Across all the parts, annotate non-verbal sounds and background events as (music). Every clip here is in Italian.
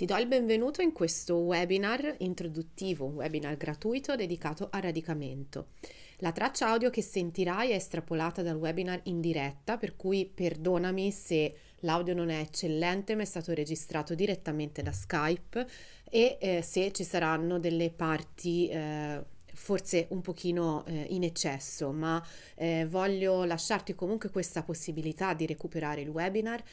Ti do il benvenuto in questo webinar introduttivo, un webinar gratuito dedicato al radicamento. La traccia audio che sentirai è estrapolata dal webinar in diretta, per cui perdonami se l'audio non è eccellente, ma è stato registrato direttamente da Skype e eh, se ci saranno delle parti eh, forse un pochino eh, in eccesso, ma eh, voglio lasciarti comunque questa possibilità di recuperare il webinar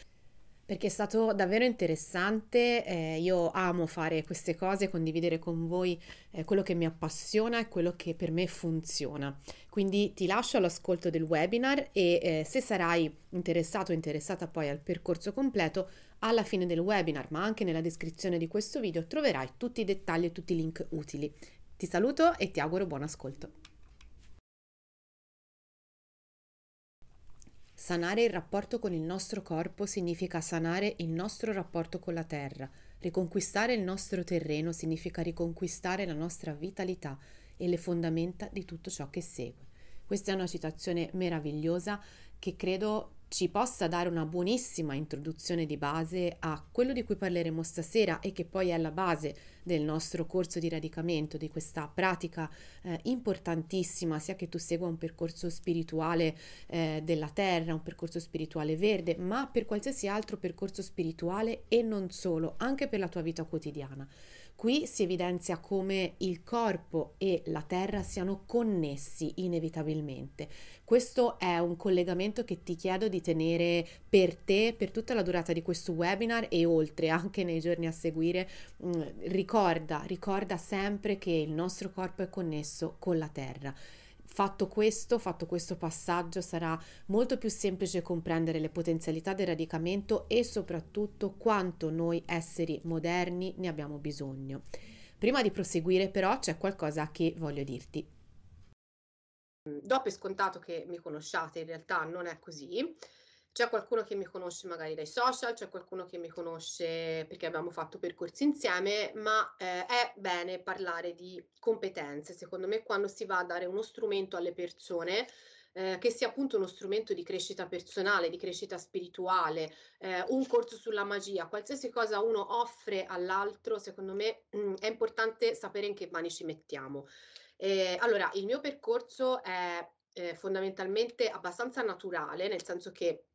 perché è stato davvero interessante, eh, io amo fare queste cose, condividere con voi eh, quello che mi appassiona e quello che per me funziona. Quindi ti lascio all'ascolto del webinar e eh, se sarai interessato o interessata poi al percorso completo, alla fine del webinar, ma anche nella descrizione di questo video, troverai tutti i dettagli e tutti i link utili. Ti saluto e ti auguro buon ascolto. Sanare il rapporto con il nostro corpo significa sanare il nostro rapporto con la terra. Riconquistare il nostro terreno significa riconquistare la nostra vitalità e le fondamenta di tutto ciò che segue. Questa è una citazione meravigliosa che credo ci possa dare una buonissima introduzione di base a quello di cui parleremo stasera e che poi è la base del nostro corso di radicamento, di questa pratica eh, importantissima, sia che tu segua un percorso spirituale eh, della terra, un percorso spirituale verde, ma per qualsiasi altro percorso spirituale e non solo, anche per la tua vita quotidiana. Qui si evidenzia come il corpo e la terra siano connessi inevitabilmente. Questo è un collegamento che ti chiedo di tenere per te per tutta la durata di questo webinar e oltre anche nei giorni a seguire. Mm, ricorda, ricorda sempre che il nostro corpo è connesso con la terra Fatto questo, fatto questo passaggio, sarà molto più semplice comprendere le potenzialità del radicamento e soprattutto quanto noi esseri moderni ne abbiamo bisogno. Prima di proseguire però c'è qualcosa che voglio dirti. Dopo è scontato che mi conosciate, in realtà non è così. C'è qualcuno che mi conosce magari dai social, c'è qualcuno che mi conosce perché abbiamo fatto percorsi insieme, ma eh, è bene parlare di competenze, secondo me, quando si va a dare uno strumento alle persone. Eh, che sia appunto uno strumento di crescita personale, di crescita spirituale, eh, un corso sulla magia, qualsiasi cosa uno offre all'altro, secondo me mh, mm, è importante sapere in che mani ci mettiamo. Eh, allora, il mio percorso è eh, fondamentalmente abbastanza naturale, nel senso che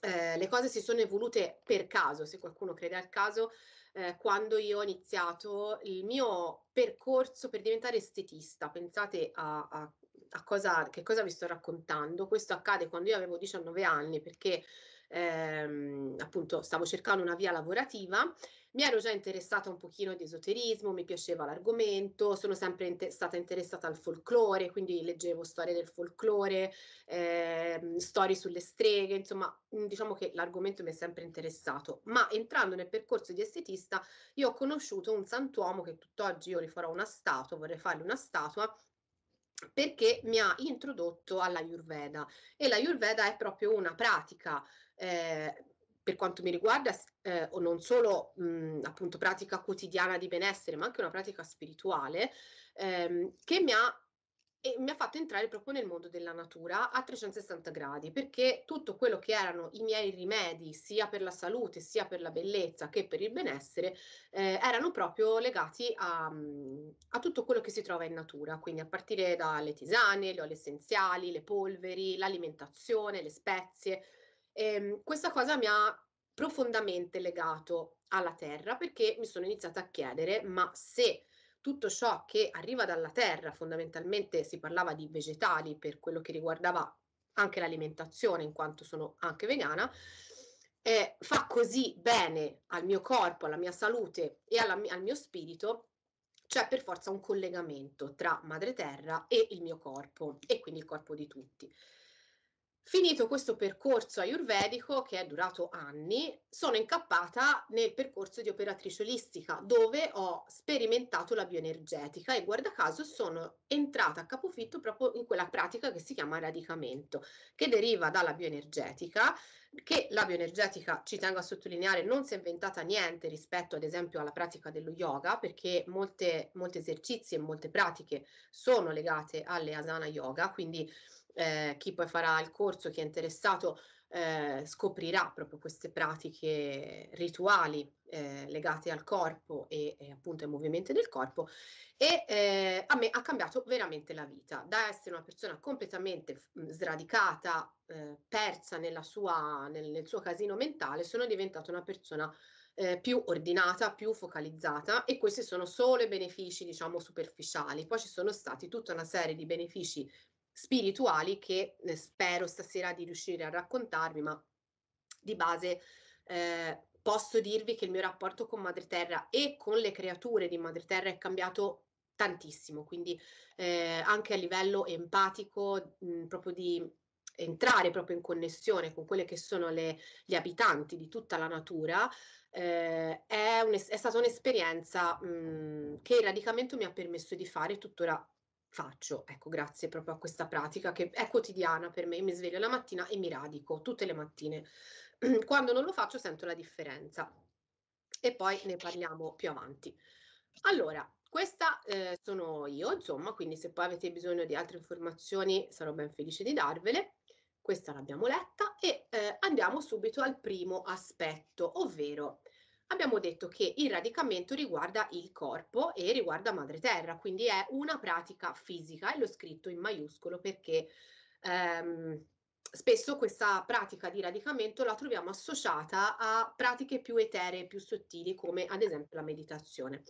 eh, le cose si sono evolute per caso, se qualcuno crede al caso, eh, quando io ho iniziato il mio percorso per diventare estetista. Pensate a, a, a cosa, che cosa vi sto raccontando. Questo accade quando io avevo 19 anni perché ehm, appunto stavo cercando una via lavorativa mi ero già interessata un pochino di esoterismo, mi piaceva l'argomento, sono sempre in- stata interessata al folklore, quindi leggevo storie del folklore, eh, storie sulle streghe, insomma, diciamo che l'argomento mi è sempre interessato. Ma entrando nel percorso di estetista, io ho conosciuto un santuomo che tutt'oggi io gli farò una statua, vorrei fargli una statua, perché mi ha introdotto alla Yurveda. e la Yurveda è proprio una pratica eh, per quanto mi riguarda eh, o non solo mh, appunto pratica quotidiana di benessere, ma anche una pratica spirituale, ehm, che mi ha e mi ha fatto entrare proprio nel mondo della natura a 360 gradi, perché tutto quello che erano i miei rimedi, sia per la salute, sia per la bellezza che per il benessere, eh, erano proprio legati a, a, tutto quello che si trova in natura, quindi a partire dalle tisane, le oli essenziali, le polveri, l'alimentazione, le spezie. E, ehm, questa cosa mi ha profondamente legato alla Terra perché mi sono iniziata a chiedere, ma se tutto ciò che arriva dalla Terra, fondamentalmente si parlava di vegetali per quello che riguardava anche l'alimentazione, in quanto sono anche vegana, eh, fa così bene al mio corpo, alla mia salute e alla, al mio spirito, c'è per forza un collegamento tra madre terra e il mio corpo e quindi il corpo di tutti. Finito questo percorso ayurvedico che è durato anni, sono incappata nel percorso di operatrice olistica dove ho sperimentato la bioenergetica e guarda caso sono entrata a capofitto proprio in quella pratica che si chiama radicamento, che deriva dalla bioenergetica, che la bioenergetica, ci tengo a sottolineare, non si è inventata niente rispetto ad esempio alla pratica dello yoga, perché molte, molti esercizi e molte pratiche sono legate alle asana yoga, quindi eh, chi poi farà il corso, chi è interessato, eh, scoprirà proprio queste pratiche rituali eh, legate al corpo e, e, appunto ai movimenti del corpo e eh, a me ha cambiato veramente la vita, da essere una persona completamente mm, sradicata, eh, persa sua, nel, nel, suo casino mentale, sono diventata una persona eh, più ordinata, più focalizzata e questi sono solo i benefici diciamo superficiali, poi ci sono stati tutta una serie di benefici spirituali che eh, spero stasera di riuscire a raccontarvi, ma di base eh, posso dirvi che il mio rapporto con Madre Terra e con le creature di Madre Terra è cambiato tantissimo, quindi eh, anche a livello empatico, mh, proprio di entrare proprio in connessione con quelle che sono le, gli abitanti di tutta la natura, eh, è, un, è, stata un'esperienza mh, che il radicamento mi ha permesso di fare e tuttora faccio, ecco, grazie proprio a questa pratica che è quotidiana per me, mi sveglio la mattina e mi radico tutte le mattine. (clears throat) Quando non lo faccio sento la differenza e poi ne parliamo più avanti. Allora, questa eh, sono io, insomma, quindi se poi avete bisogno di altre informazioni sarò ben felice di darvele. Questa l'abbiamo letta e eh, andiamo subito al primo aspetto, ovvero abbiamo detto che il radicamento riguarda il corpo e riguarda madre terra, quindi è una pratica fisica e l'ho scritto in maiuscolo perché ehm, spesso questa pratica di radicamento la troviamo associata a pratiche più eteree, più sottili, come ad esempio la meditazione.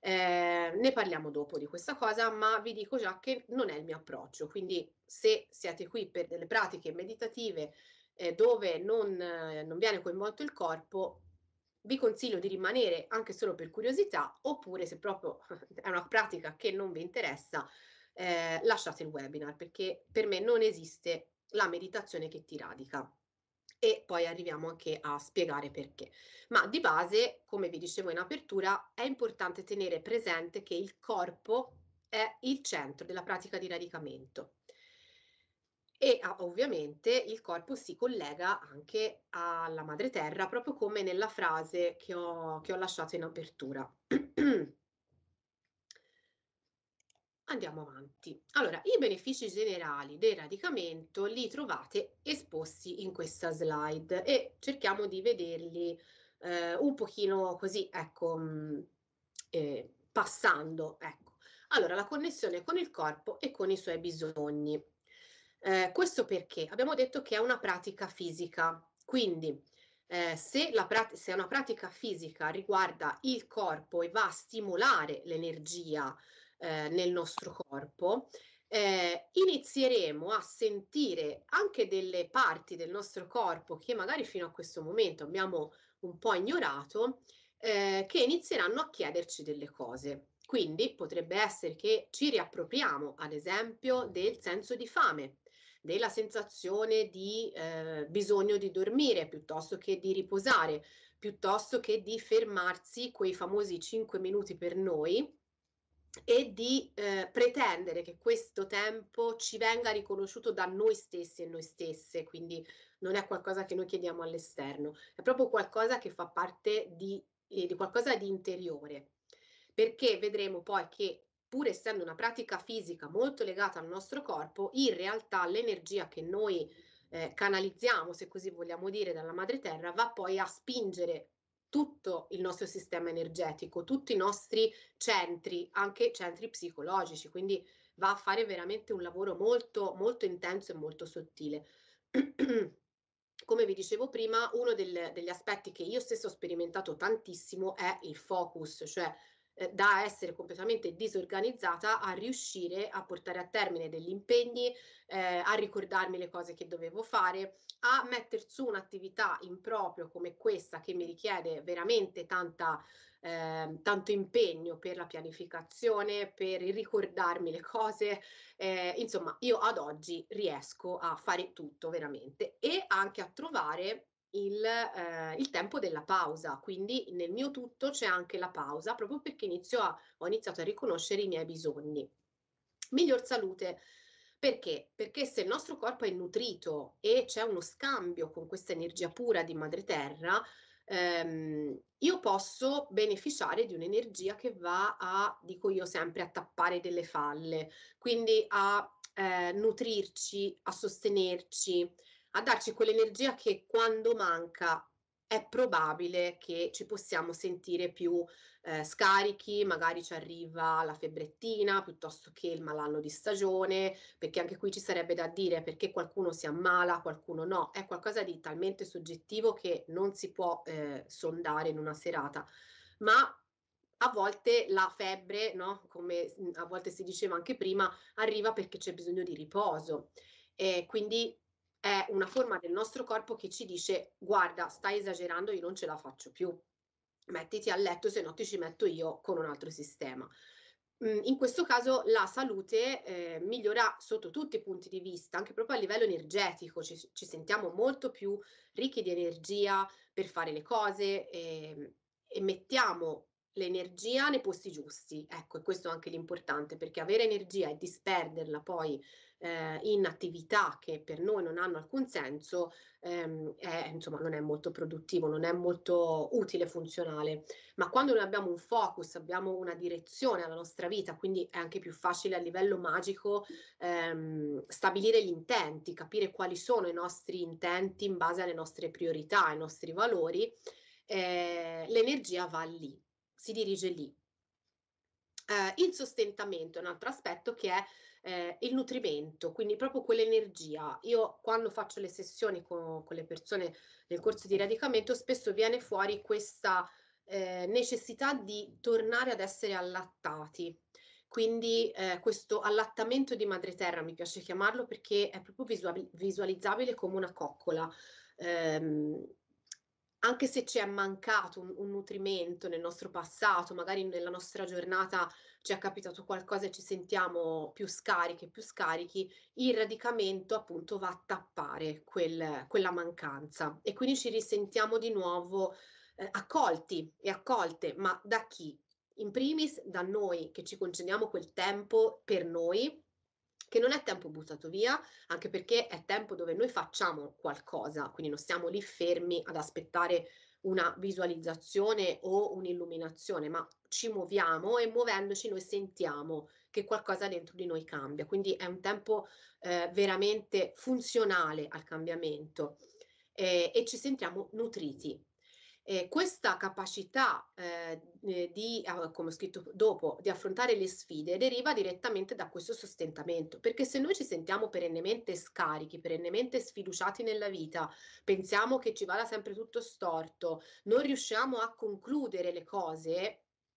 Eh, ne parliamo dopo di questa cosa, ma vi dico già che non è il mio approccio, quindi se siete qui per delle pratiche meditative eh, dove non, eh, non viene coinvolto il corpo, vi consiglio di rimanere anche solo per curiosità oppure se proprio (laughs) è una pratica che non vi interessa, eh, lasciate il webinar perché per me non esiste la meditazione che ti radica e poi arriviamo anche a spiegare perché. Ma di base, come vi dicevo in apertura, è importante tenere presente che il corpo è il centro della pratica di radicamento e ovviamente il corpo si collega anche alla madre terra, proprio come nella frase che ho, che ho lasciato in apertura. (clears throat) Andiamo avanti. Allora, i benefici generali del radicamento li trovate esposti in questa slide e cerchiamo di vederli eh, un pochino così, ecco, mm, eh, passando. Ecco. Allora, la connessione con il corpo e con i suoi bisogni. Eh, questo perché abbiamo detto che è una pratica fisica, quindi eh, se, prat- se, una pratica fisica riguarda il corpo e va a stimolare l'energia eh, nel nostro corpo, eh, inizieremo a sentire anche delle parti del nostro corpo che magari fino a questo momento abbiamo un po' ignorato, eh, che inizieranno a chiederci delle cose. Quindi potrebbe essere che ci riappropriamo, ad esempio, del senso di fame, della sensazione di eh, bisogno di dormire piuttosto che di riposare, piuttosto che di fermarsi quei famosi 5 minuti per noi e di eh, pretendere che questo tempo ci venga riconosciuto da noi stessi e noi stesse, quindi non è qualcosa che noi chiediamo all'esterno, è proprio qualcosa che fa parte di, eh, di qualcosa di interiore, perché vedremo poi che pur essendo una pratica fisica molto legata al nostro corpo, in realtà l'energia che noi eh, canalizziamo, se così vogliamo dire, dalla madre terra va poi a spingere tutto il nostro sistema energetico, tutti i nostri centri, anche centri psicologici, quindi va a fare veramente un lavoro molto, molto intenso e molto sottile. (clears throat) Come vi dicevo prima, uno del, degli aspetti che io stesso ho sperimentato tantissimo è il focus, cioè eh, da essere completamente disorganizzata a riuscire a portare a termine degli impegni, eh, a ricordarmi le cose che dovevo fare, a mettere su un'attività improprio come questa che mi richiede veramente tanta, eh, tanto impegno per la pianificazione, per ricordarmi le cose. Eh, insomma, io ad oggi riesco a fare tutto veramente e anche a trovare il, eh, il, tempo della pausa, quindi nel mio tutto c'è anche la pausa, proprio perché inizio a, ho iniziato a riconoscere i miei bisogni. Miglior salute. Perché? Perché se il nostro corpo è nutrito e c'è uno scambio con questa energia pura di madre terra, ehm, io posso beneficiare di un'energia che va a, dico io sempre, a tappare delle falle, quindi a eh, nutrirci, a sostenerci, a darci quell'energia che quando manca è probabile che ci possiamo sentire più eh, scarichi, magari ci arriva la febbrettina piuttosto che il malanno di stagione, perché anche qui ci sarebbe da dire perché qualcuno si ammala, qualcuno no, è qualcosa di talmente soggettivo che non si può eh, sondare in una serata, ma a volte la febbre, no? come mm, a volte si diceva anche prima, arriva perché c'è bisogno di riposo. E quindi è una forma del nostro corpo che ci dice guarda, stai esagerando, io non ce la faccio più, mettiti a letto, se no ti ci metto io con un altro sistema. Mm, in questo caso la salute eh, migliora sotto tutti i punti di vista, anche proprio a livello energetico, ci, ci sentiamo molto più ricchi di energia per fare le cose e, ehm, e mettiamo l'energia nei posti giusti. Ecco, e questo è anche l'importante, perché avere energia e disperderla poi eh, in attività che per noi non hanno alcun senso, ehm, è, insomma, non è molto produttivo, non è molto utile, funzionale. Ma quando noi abbiamo un focus, abbiamo una direzione alla nostra vita, quindi è anche più facile a livello magico ehm, stabilire gli intenti, capire quali sono i nostri intenti in base alle nostre priorità, ai nostri valori. Eh, l'energia va lì, si dirige lì. Eh, il sostentamento è un altro aspetto che è eh, il nutrimento, quindi proprio quell'energia. Io quando faccio le sessioni con, con le persone nel corso di radicamento spesso viene fuori questa eh, necessità di tornare ad essere allattati. Quindi eh, questo allattamento di madre terra mi piace chiamarlo perché è proprio visualizzabile come una coccola. Ehm, anche se ci è mancato un, un, nutrimento nel nostro passato, magari nella nostra giornata ci è capitato qualcosa e ci sentiamo più scariche, più scarichi, il radicamento appunto va a tappare quel, quella mancanza e quindi ci risentiamo di nuovo eh, accolti e accolte, ma da chi? In primis da noi che ci concediamo quel tempo per noi che non è tempo buttato via, anche perché è tempo dove noi facciamo qualcosa, quindi non stiamo lì fermi ad aspettare una visualizzazione o un'illuminazione, ma ci muoviamo e muovendoci noi sentiamo che qualcosa dentro di noi cambia, quindi è un tempo eh, veramente funzionale al cambiamento eh, e ci sentiamo nutriti eh, questa capacità eh, eh di, ah, come ho scritto dopo, di affrontare le sfide deriva direttamente da questo sostentamento, perché se noi ci sentiamo perennemente scarichi, perennemente sfiduciati nella vita, pensiamo che ci vada sempre tutto storto, non riusciamo a concludere le cose,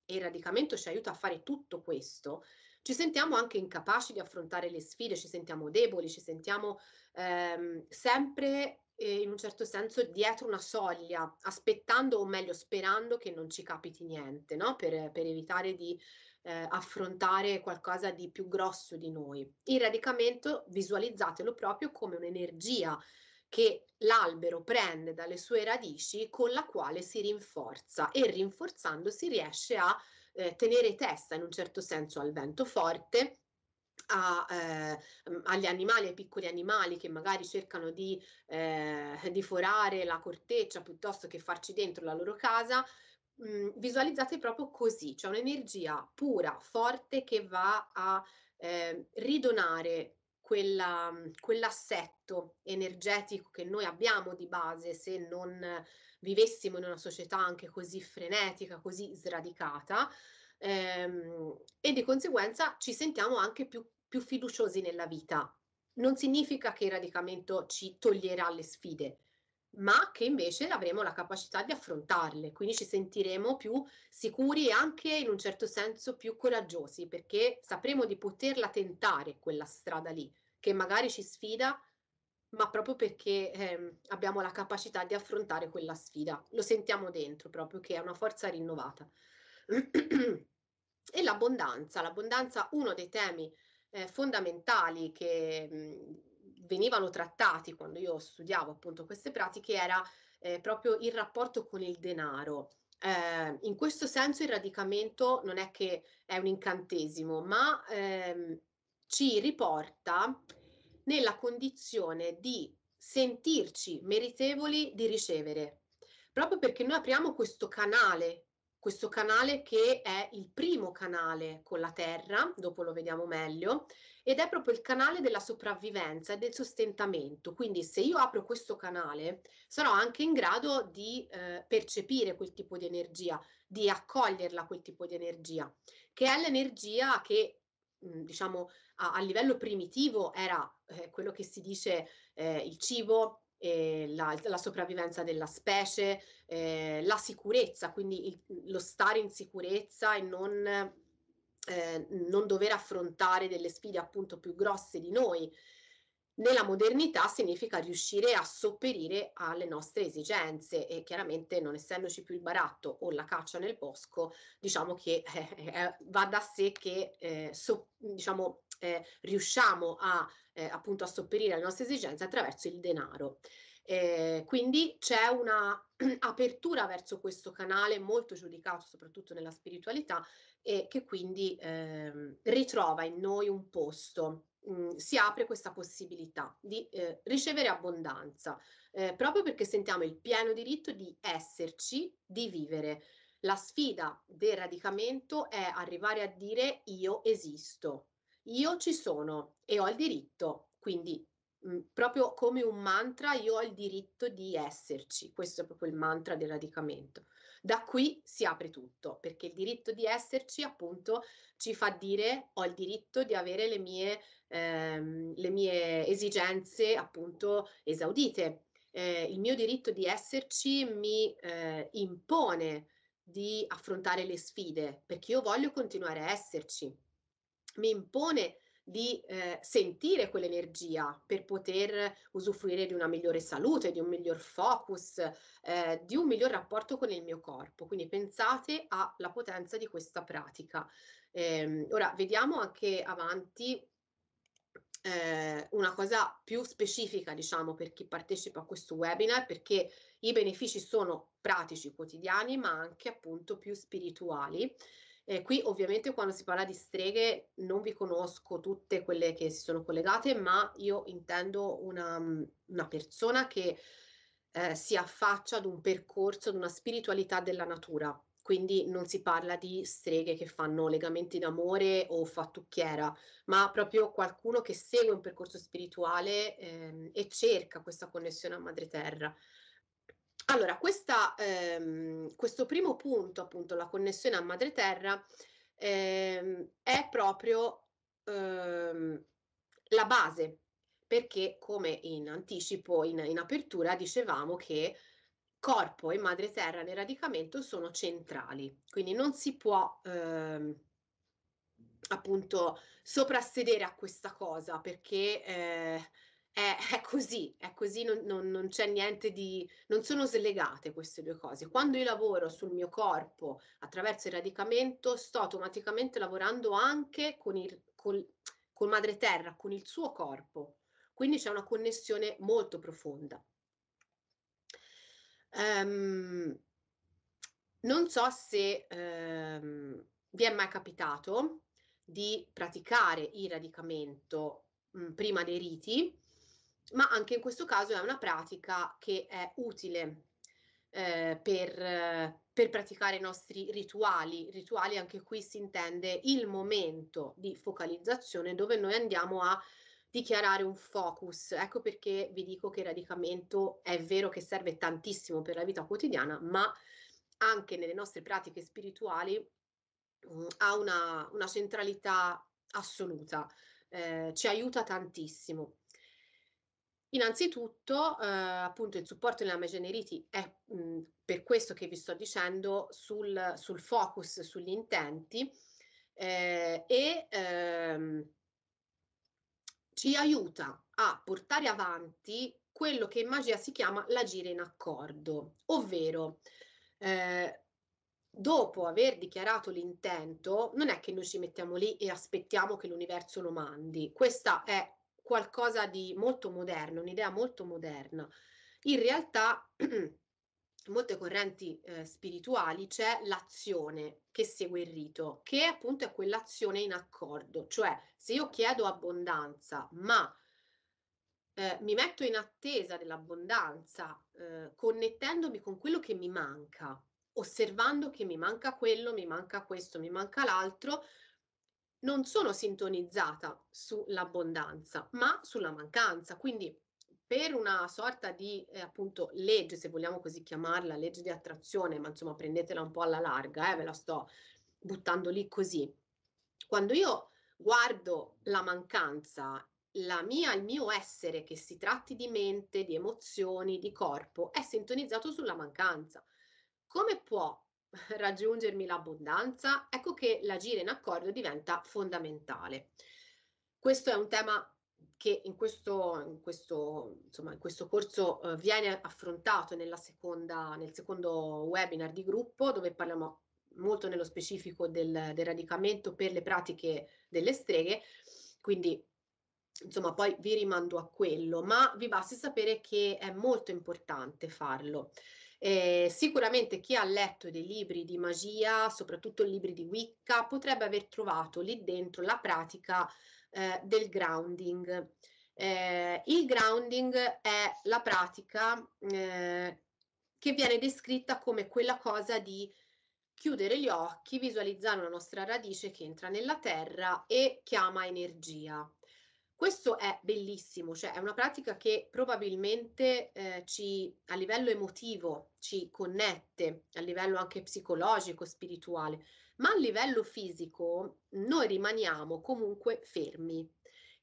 e il radicamento ci aiuta a fare tutto questo, ci sentiamo anche incapaci di affrontare le sfide, ci sentiamo deboli, ci sentiamo ehm, sempre eh, in un certo senso dietro una soglia, aspettando o meglio sperando che non ci capiti niente, no? per, per, evitare di eh, affrontare qualcosa di più grosso di noi. Il radicamento visualizzatelo proprio come un'energia che l'albero prende dalle sue radici con la quale si rinforza e rinforzandosi riesce a eh, tenere testa in un certo senso al vento forte a, eh, mhmm, agli animali, ai piccoli animali che magari cercano di, eh, (laughs) di forare la corteccia piuttosto che farci dentro la loro casa, mh, mhmm, visualizzate proprio così, cioè un'energia pura, forte che va a eh, ridonare quella, mhmm, quell'assetto energetico che noi abbiamo di base se non vivessimo in una società anche così frenetica, così sradicata, ehm, e di conseguenza ci sentiamo anche più più fiduciosi nella vita. Non significa che il radicamento ci toglierà le sfide, ma che invece avremo la capacità di affrontarle, quindi ci sentiremo più sicuri e anche in un certo senso più coraggiosi, perché sapremo di poterla tentare quella strada lì, che magari ci sfida, ma proprio perché eh, abbiamo la capacità di affrontare quella sfida, lo sentiamo dentro proprio che è una forza rinnovata. (clears throat) e l'abbondanza, l'abbondanza uno dei temi eh, fondamentali che mh, mhmm, venivano trattati quando io studiavo appunto queste pratiche era eh, proprio il rapporto con il denaro. Eh, in questo senso il radicamento non è che è un incantesimo, ma ehm, ci riporta nella condizione di sentirci meritevoli di ricevere, proprio perché noi apriamo questo canale questo canale che è il primo canale con la Terra, dopo lo vediamo meglio, ed è proprio il canale della sopravvivenza e del sostentamento. Quindi se io apro questo canale sarò anche in grado di eh, percepire quel tipo di energia, di accoglierla quel tipo di energia, che è l'energia che mm, diciamo a, a, livello primitivo era eh, quello che si dice eh, il cibo, eh, la, la, sopravvivenza della specie, eh, la sicurezza, quindi il, lo stare in sicurezza e non, eh, non, dover affrontare delle sfide appunto più grosse di noi. Nella modernità significa riuscire a sopperire alle nostre esigenze e chiaramente non essendoci più il baratto o la caccia nel bosco, diciamo che (laughs) eh, eh, va da sé che eh, so, diciamo, riusciamo a eh, appunto a sopperire alle nostre esigenze attraverso il denaro. Eh, quindi c'è una (clears throat) apertura verso questo canale molto giudicato soprattutto nella spiritualità e che quindi eh, ritrova in noi un posto. Mm, si apre questa possibilità di eh, ricevere abbondanza, eh, proprio perché sentiamo il pieno diritto di esserci, di vivere. La sfida del radicamento è arrivare a dire io esisto, io ci sono e ho il diritto, quindi mh, mhmm, proprio come un mantra io ho il diritto di esserci, questo è proprio il mantra del radicamento. Da qui si apre tutto, perché il diritto di esserci appunto ci fa dire ho il diritto di avere le mie, ehm, le mie esigenze appunto esaudite. Eh, il mio diritto di esserci mi eh, impone di affrontare le sfide perché io voglio continuare a esserci mi impone di eh, sentire quell'energia per poter usufruire di una migliore salute, di un miglior focus, eh, di un miglior rapporto con il mio corpo. Quindi pensate alla potenza di questa pratica. Eh, ora vediamo anche avanti eh, una cosa più specifica, diciamo, per chi partecipa a questo webinar, perché i benefici sono pratici, quotidiani, ma anche appunto più spirituali. Eh, qui ovviamente quando si parla di streghe non vi conosco tutte quelle che si sono collegate, ma io intendo una, mm, una persona che eh, si affaccia ad un percorso, ad una spiritualità della natura. Quindi non si parla di streghe che fanno legamenti d'amore o fattucchiera, ma proprio qualcuno che segue un percorso spirituale ehm, e cerca questa connessione a madre terra. Allora, questa, ehm, questo primo punto, appunto, la connessione a madre terra, ehm, è proprio ehm, la base, perché come in anticipo, in, in apertura, dicevamo che corpo e madre terra nel radicamento sono centrali, quindi non si può ehm, appunto soprassedere a questa cosa perché eh, è, è così, è così, non, non, non, c'è niente di... non sono slegate queste due cose. Quando io lavoro sul mio corpo attraverso il radicamento, sto automaticamente lavorando anche con, il, con, con Madre Terra, con il suo corpo. Quindi c'è una connessione molto profonda. Um, non so se um, vi è mai capitato di praticare il radicamento mh, mhmm, prima dei riti ma anche in questo caso è una pratica che è utile eh, per, per praticare i nostri rituali. Rituali anche qui si intende il momento di focalizzazione dove noi andiamo a dichiarare un focus. Ecco perché vi dico che il radicamento è vero che serve tantissimo per la vita quotidiana, ma anche nelle nostre pratiche spirituali mh, mm, ha una, una, centralità assoluta, eh, ci aiuta tantissimo. Innanzitutto, eh, appunto, il supporto nella megageneriti è mh, mhmm, per questo che vi sto dicendo sul, sul focus, sugli intenti eh, e ehm, ci aiuta a portare avanti quello che in magia si chiama l'agire in accordo, ovvero eh, dopo aver dichiarato l'intento, non è che noi ci mettiamo lì e aspettiamo che l'universo lo mandi, questa è qualcosa di molto moderno, un'idea molto moderna. In realtà in (clears throat) molte correnti eh, spirituali c'è l'azione che segue il rito, che appunto è quell'azione in accordo, cioè se io chiedo abbondanza, ma eh, mi metto in attesa dell'abbondanza, eh, connettendomi con quello che mi manca, osservando che mi manca quello, mi manca questo, mi manca l'altro, non sono sintonizzata sull'abbondanza, ma sulla mancanza. Quindi per una sorta di eh, appunto legge, se vogliamo così chiamarla, legge di attrazione, ma insomma prendetela un po' alla larga, eh, ve la sto buttando lì così. Quando io guardo la mancanza, la mia, il mio essere, che si tratti di mente, di emozioni, di corpo, è sintonizzato sulla mancanza. Come può (laughs) raggiungermi l'abbondanza, ecco che l'agire in accordo diventa fondamentale. Questo è un tema che in questo, in questo, insomma, in questo corso eh, viene affrontato seconda, nel secondo webinar di gruppo dove parliamo molto nello specifico del, del radicamento per le pratiche delle streghe, quindi insomma poi vi rimando a quello, ma vi basti sapere che è molto importante farlo. Eh, sicuramente chi ha letto dei libri di magia, soprattutto libri di Wicca, potrebbe aver trovato lì dentro la pratica eh, del grounding. Eh, il grounding è la pratica eh, che viene descritta come quella cosa di chiudere gli occhi, visualizzare una nostra radice che entra nella terra e chiama energia. Questo è bellissimo, cioè è una pratica che probabilmente eh, ci, a livello emotivo ci connette, a livello anche psicologico, spirituale, ma a livello fisico noi rimaniamo comunque fermi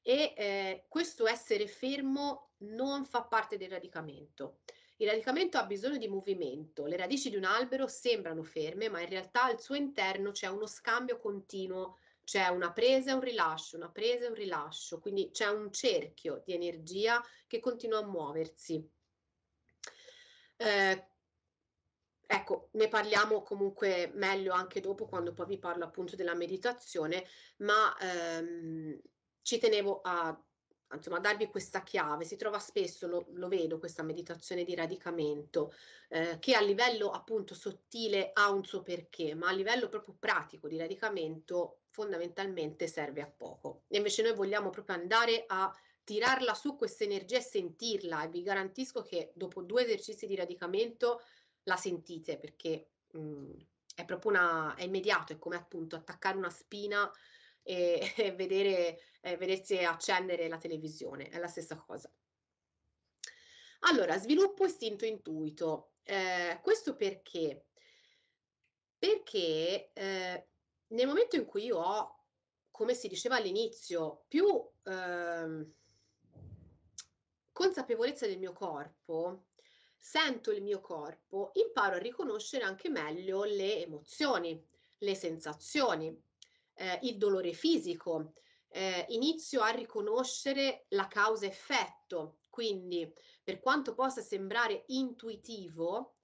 e eh, questo essere fermo non fa parte del radicamento. Il radicamento ha bisogno di movimento, le radici di un albero sembrano ferme, ma in realtà al suo interno c'è uno scambio continuo c'è una presa e un rilascio, una presa e un rilascio, quindi c'è un cerchio di energia che continua a muoversi. Eh, Ecco, ne parliamo comunque meglio anche dopo quando poi vi parlo appunto della meditazione, ma ehm, ci tenevo a, insomma, darvi questa chiave. Si trova spesso, lo, lo vedo, questa meditazione di radicamento, eh, che a livello appunto sottile ha un suo perché, ma a livello proprio pratico di radicamento fondamentalmente serve a poco. E invece noi vogliamo proprio andare a tirarla su questa energia e sentirla e vi garantisco che dopo due esercizi di radicamento la sentite perché mh, mm, è proprio una, è immediato, è come appunto attaccare una spina e, (laughs) e vedere, eh, vedersi accendere la televisione, è la stessa cosa. Allora, sviluppo istinto intuito. Eh, questo perché? Perché eh, nel momento in cui io ho, come si diceva all'inizio, più eh, consapevolezza del mio corpo, sento il mio corpo, imparo a riconoscere anche meglio le emozioni, le sensazioni, eh, il dolore fisico, eh, inizio a riconoscere la causa-effetto. Quindi, per quanto possa sembrare intuitivo,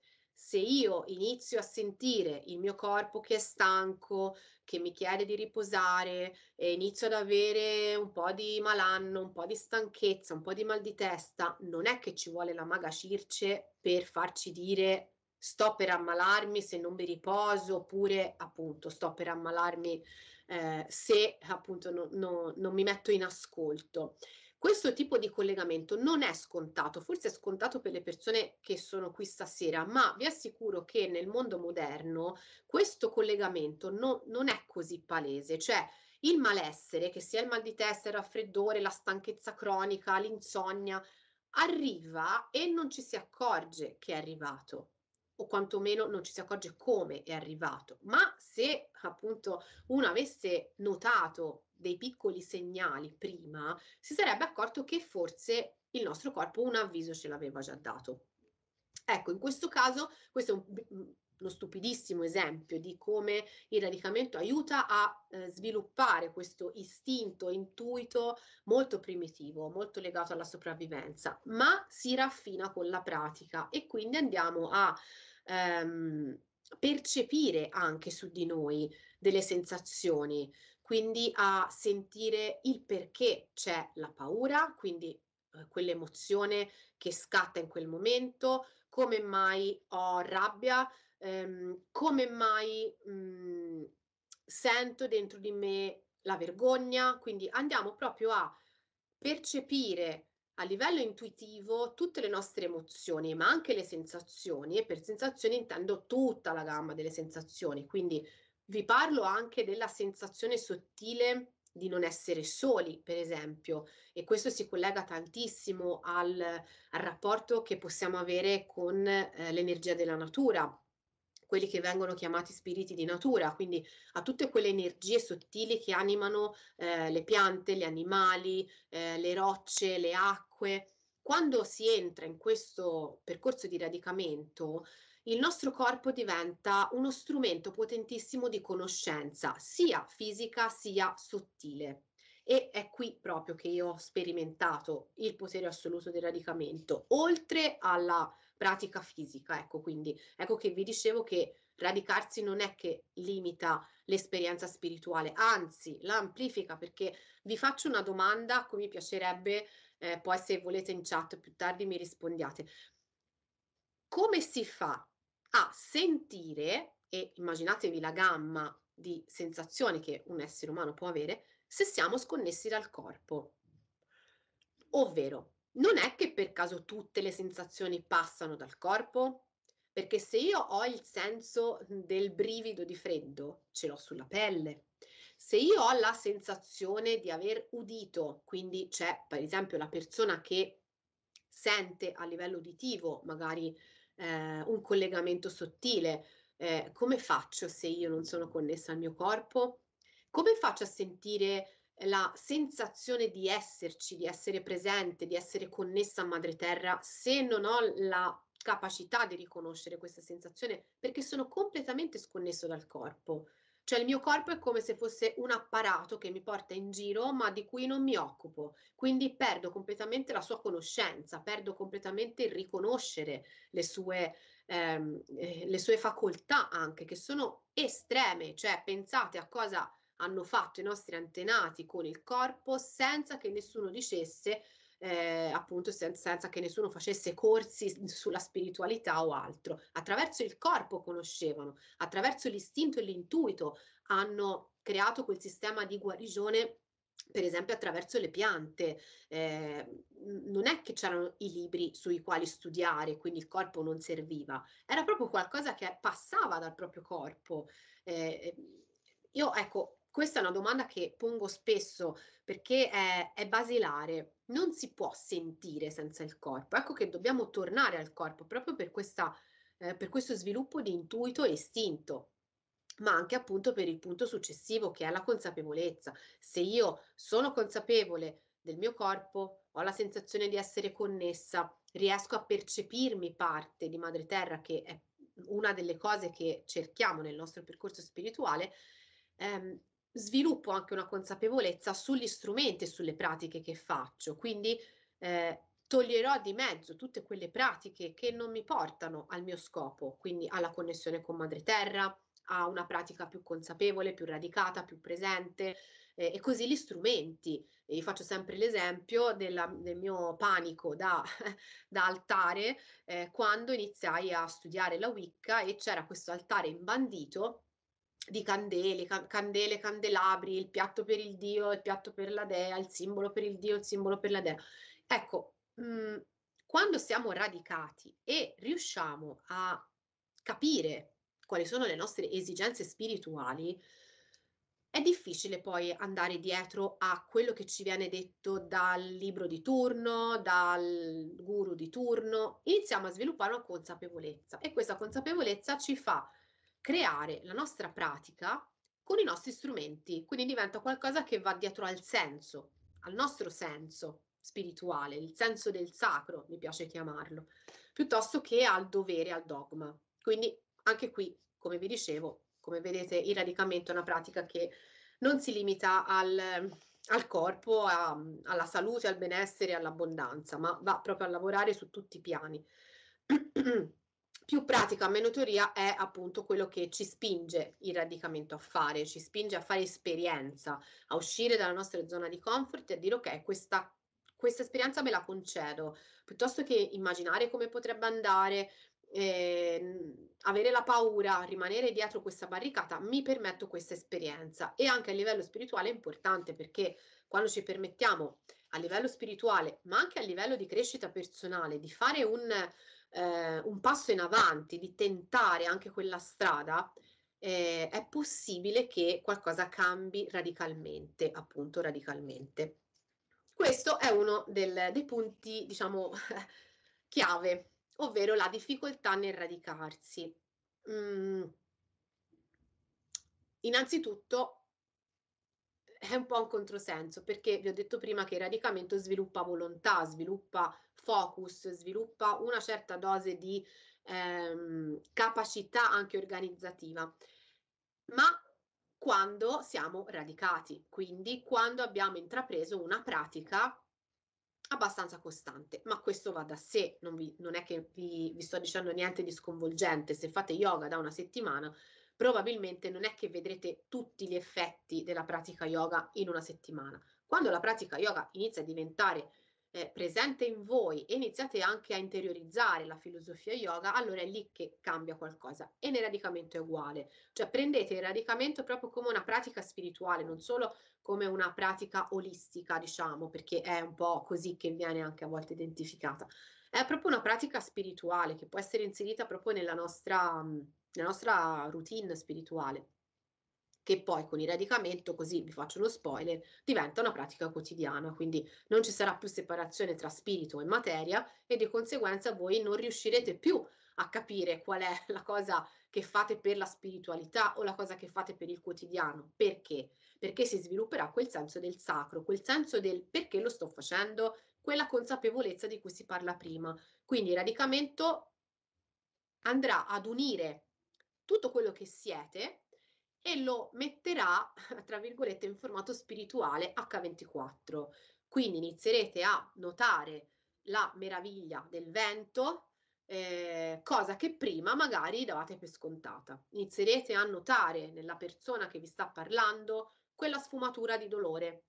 se io inizio a sentire il mio corpo che è stanco, che mi chiede di riposare, e inizio ad avere un po' di malanno, un po' di stanchezza, un po' di mal di testa, non è che ci vuole la maga Circe per farci dire sto per ammalarmi se non mi riposo, oppure appunto sto per ammalarmi eh, se appunto no, no, non mi metto in ascolto. Questo tipo di collegamento non è scontato, forse è scontato per le persone che sono qui stasera, ma vi assicuro che nel mondo moderno questo collegamento no, non è così palese, cioè il malessere, che sia il mal di testa, il raffreddore, la stanchezza cronica, l'insonnia, arriva e non ci si accorge che è arrivato, o quantomeno non ci si accorge come è arrivato, ma se appunto uno avesse notato dei piccoli segnali prima, si sarebbe accorto che forse il nostro corpo un avviso ce l'aveva già dato. Ecco, in questo caso, questo è un, mm, uno stupidissimo esempio di come il radicamento aiuta a eh, sviluppare questo istinto, intuito molto primitivo, molto legato alla sopravvivenza, ma si raffina con la pratica e quindi andiamo a... Ehm, percepire anche su di noi delle sensazioni, quindi a sentire il perché c'è la paura, quindi eh, quell'emozione che scatta in quel momento, come mai ho rabbia, ehm, come mai mh, mm, sento dentro di me la vergogna, quindi andiamo proprio a percepire a livello intuitivo tutte le nostre emozioni, ma anche le sensazioni, e per sensazioni intendo tutta la gamma delle sensazioni, quindi vi parlo anche della sensazione sottile di non essere soli, per esempio, e questo si collega tantissimo al, al rapporto che possiamo avere con eh, l'energia della natura, quelli che vengono chiamati spiriti di natura, quindi a tutte quelle energie sottili che animano eh, le piante, gli animali, eh, le rocce, le acque. Quando si entra in questo percorso di radicamento, il nostro corpo diventa uno strumento potentissimo di conoscenza, sia fisica sia sottile. E è qui proprio che io ho sperimentato il potere assoluto del radicamento, oltre alla pratica fisica. Ecco, quindi ecco che vi dicevo che radicarsi non è che limita l'esperienza spirituale, anzi la amplifica perché vi faccio una domanda a cui mi piacerebbe, eh, poi se volete in chat più tardi mi rispondiate. Come si fa a sentire, e immaginatevi la gamma di sensazioni che un essere umano può avere, se siamo sconnessi dal corpo? Ovvero, non è che per caso tutte le sensazioni passano dal corpo? Perché se io ho il senso mhmm, del brivido di freddo, ce l'ho sulla pelle. Se io ho la sensazione di aver udito, quindi c'è per esempio la persona che sente a livello uditivo magari eh, un collegamento sottile, eh, come faccio se io non sono connessa al mio corpo? Come faccio a sentire la sensazione di esserci, di essere presente, di essere connessa a madre terra, se non ho la capacità di riconoscere questa sensazione, perché sono completamente sconnesso dal corpo. Cioè il mio corpo è come se fosse un apparato che mi porta in giro ma di cui non mi occupo, quindi perdo completamente la sua conoscenza, perdo completamente il riconoscere le sue, ehm, eh, le sue facoltà anche che sono estreme, cioè pensate a cosa hanno fatto i nostri antenati con il corpo senza che nessuno dicesse, eh, appunto sen- senza che nessuno facesse corsi sulla spiritualità o altro. Attraverso il corpo conoscevano, attraverso l'istinto e l'intuito hanno creato quel sistema di guarigione per esempio attraverso le piante. Eh, non è che c'erano i libri sui quali studiare, quindi il corpo non serviva, era proprio qualcosa che passava dal proprio corpo. Eh, io ecco, questa è una domanda che pongo spesso perché è, è basilare. Non si può sentire senza il corpo. Ecco che dobbiamo tornare al corpo proprio per, questa, eh, per questo sviluppo di intuito e istinto ma anche appunto per il punto successivo che è la consapevolezza. Se io sono consapevole del mio corpo, ho la sensazione di essere connessa, riesco a percepirmi parte di Madre Terra, che è una delle cose che cerchiamo nel nostro percorso spirituale, ehm, sviluppo anche una consapevolezza sugli strumenti e sulle pratiche che faccio, quindi eh, toglierò di mezzo tutte quelle pratiche che non mi portano al mio scopo, quindi alla connessione con Madre Terra, a una pratica più consapevole, più radicata, più presente eh, e così gli strumenti. E faccio sempre l'esempio della, del mio panico da, (laughs) da altare eh, quando iniziai a studiare la Wicca e c'era questo altare imbandito di candele, can- candele, candelabri, il piatto per il dio, il piatto per la dea, il simbolo per il dio, il simbolo per la dea. Ecco, mh, mhmm, quando siamo radicati e riusciamo a capire quali sono le nostre esigenze spirituali, è difficile poi andare dietro a quello che ci viene detto dal libro di turno, dal guru di turno. Iniziamo a sviluppare una consapevolezza e questa consapevolezza ci fa creare la nostra pratica con i nostri strumenti, quindi diventa qualcosa che va dietro al senso, al nostro senso spirituale, il senso del sacro, mi piace chiamarlo, piuttosto che al dovere, al dogma. Quindi anche qui, come vi dicevo, come vedete, il radicamento è una pratica che non si limita al, al corpo, a, alla salute, al benessere, all'abbondanza, ma va proprio a lavorare su tutti i piani. (clears throat) più pratica meno teoria è appunto quello che ci spinge il radicamento a fare, ci spinge a fare esperienza, a uscire dalla nostra zona di comfort e a dire ok, questa, questa esperienza me la concedo, piuttosto che immaginare come potrebbe andare, eh, avere la paura, rimanere dietro questa barricata, mi permetto questa esperienza. E anche a livello spirituale è importante perché quando ci permettiamo a livello spirituale, ma anche a livello di crescita personale, di fare un eh, un passo in avanti, di tentare anche quella strada, eh, è possibile che qualcosa cambi radicalmente, appunto radicalmente. Questo è uno del, dei punti, diciamo, (laughs) chiave, ovvero la difficoltà nel radicarsi. Mm. Innanzitutto è un po' un controsenso perché vi ho detto prima che il radicamento sviluppa volontà, sviluppa focus, sviluppa una certa dose di ehm, capacità anche organizzativa, ma quando siamo radicati, quindi quando abbiamo intrapreso una pratica abbastanza costante, ma questo va da sé, non, vi, non è che vi, vi, sto dicendo niente di sconvolgente, se fate yoga da una settimana probabilmente non è che vedrete tutti gli effetti della pratica yoga in una settimana, quando la pratica yoga inizia a diventare eh, presente in voi e iniziate anche a interiorizzare la filosofia yoga, allora è lì che cambia qualcosa. E nel radicamento è uguale, cioè prendete il radicamento proprio come una pratica spirituale, non solo come una pratica olistica, diciamo, perché è un po' così che viene anche a volte identificata. È proprio una pratica spirituale che può essere inserita proprio nella nostra, nella nostra routine spirituale che poi con il radicamento, così vi faccio lo spoiler, diventa una pratica quotidiana, quindi non ci sarà più separazione tra spirito e materia e di conseguenza voi non riuscirete più a capire qual è la cosa che fate per la spiritualità o la cosa che fate per il quotidiano. Perché? Perché si svilupperà quel senso del sacro, quel senso del perché lo sto facendo, quella consapevolezza di cui si parla prima. Quindi il radicamento andrà ad unire tutto quello che siete e lo metterà, (laughs) tra virgolette, in formato spirituale H24. Quindi inizierete a notare la meraviglia del vento, eh, cosa che prima magari davate per scontata. Inizierete a notare nella persona che vi sta parlando quella sfumatura di dolore,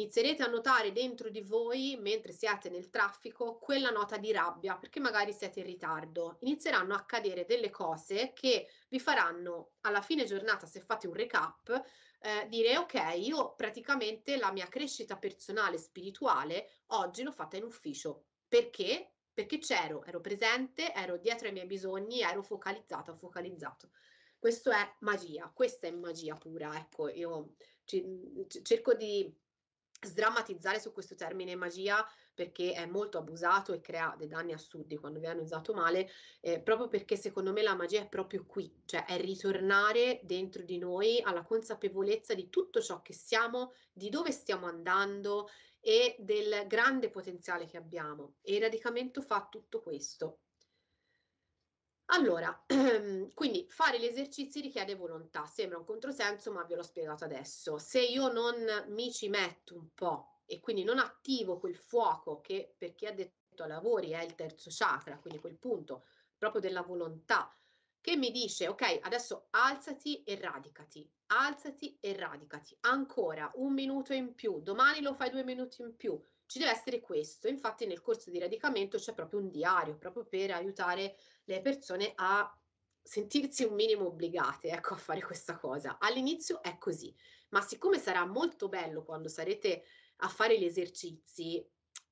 inizierete a notare dentro di voi, mentre siete nel traffico, quella nota di rabbia, perché magari siete in ritardo. Inizieranno a accadere delle cose che vi faranno alla fine giornata, se fate un recap, eh, dire ok, io praticamente la mia crescita personale spirituale oggi l'ho fatta in ufficio. Perché? Perché c'ero, ero presente, ero dietro ai miei bisogni, ero focalizzata, focalizzato questo è magia, questa è magia pura, ecco, io cerco di sdrammatizzare su questo termine magia perché è molto abusato e crea dei danni assurdi quando viene usato male, eh, proprio perché secondo me la magia è proprio qui, cioè è ritornare dentro di noi alla consapevolezza di tutto ciò che siamo, di dove stiamo andando e del grande potenziale che abbiamo. E il radicamento fa tutto questo. Allora, (clears throat) ehm, quindi fare gli esercizi richiede volontà, sembra un controsenso ma ve l'ho spiegato adesso. Se io non mi ci metto un po' e quindi non attivo quel fuoco che per chi ha detto lavori è il terzo chakra, quindi quel punto proprio della volontà che mi dice ok adesso alzati e radicati, alzati e radicati, ancora un minuto in più, domani lo fai due minuti in più, ci deve essere questo. Infatti nel corso di radicamento c'è proprio un diario, proprio per aiutare le persone a sentirsi un minimo obbligate ecco, a fare questa cosa. All'inizio è così, ma siccome sarà molto bello quando sarete a fare gli esercizi,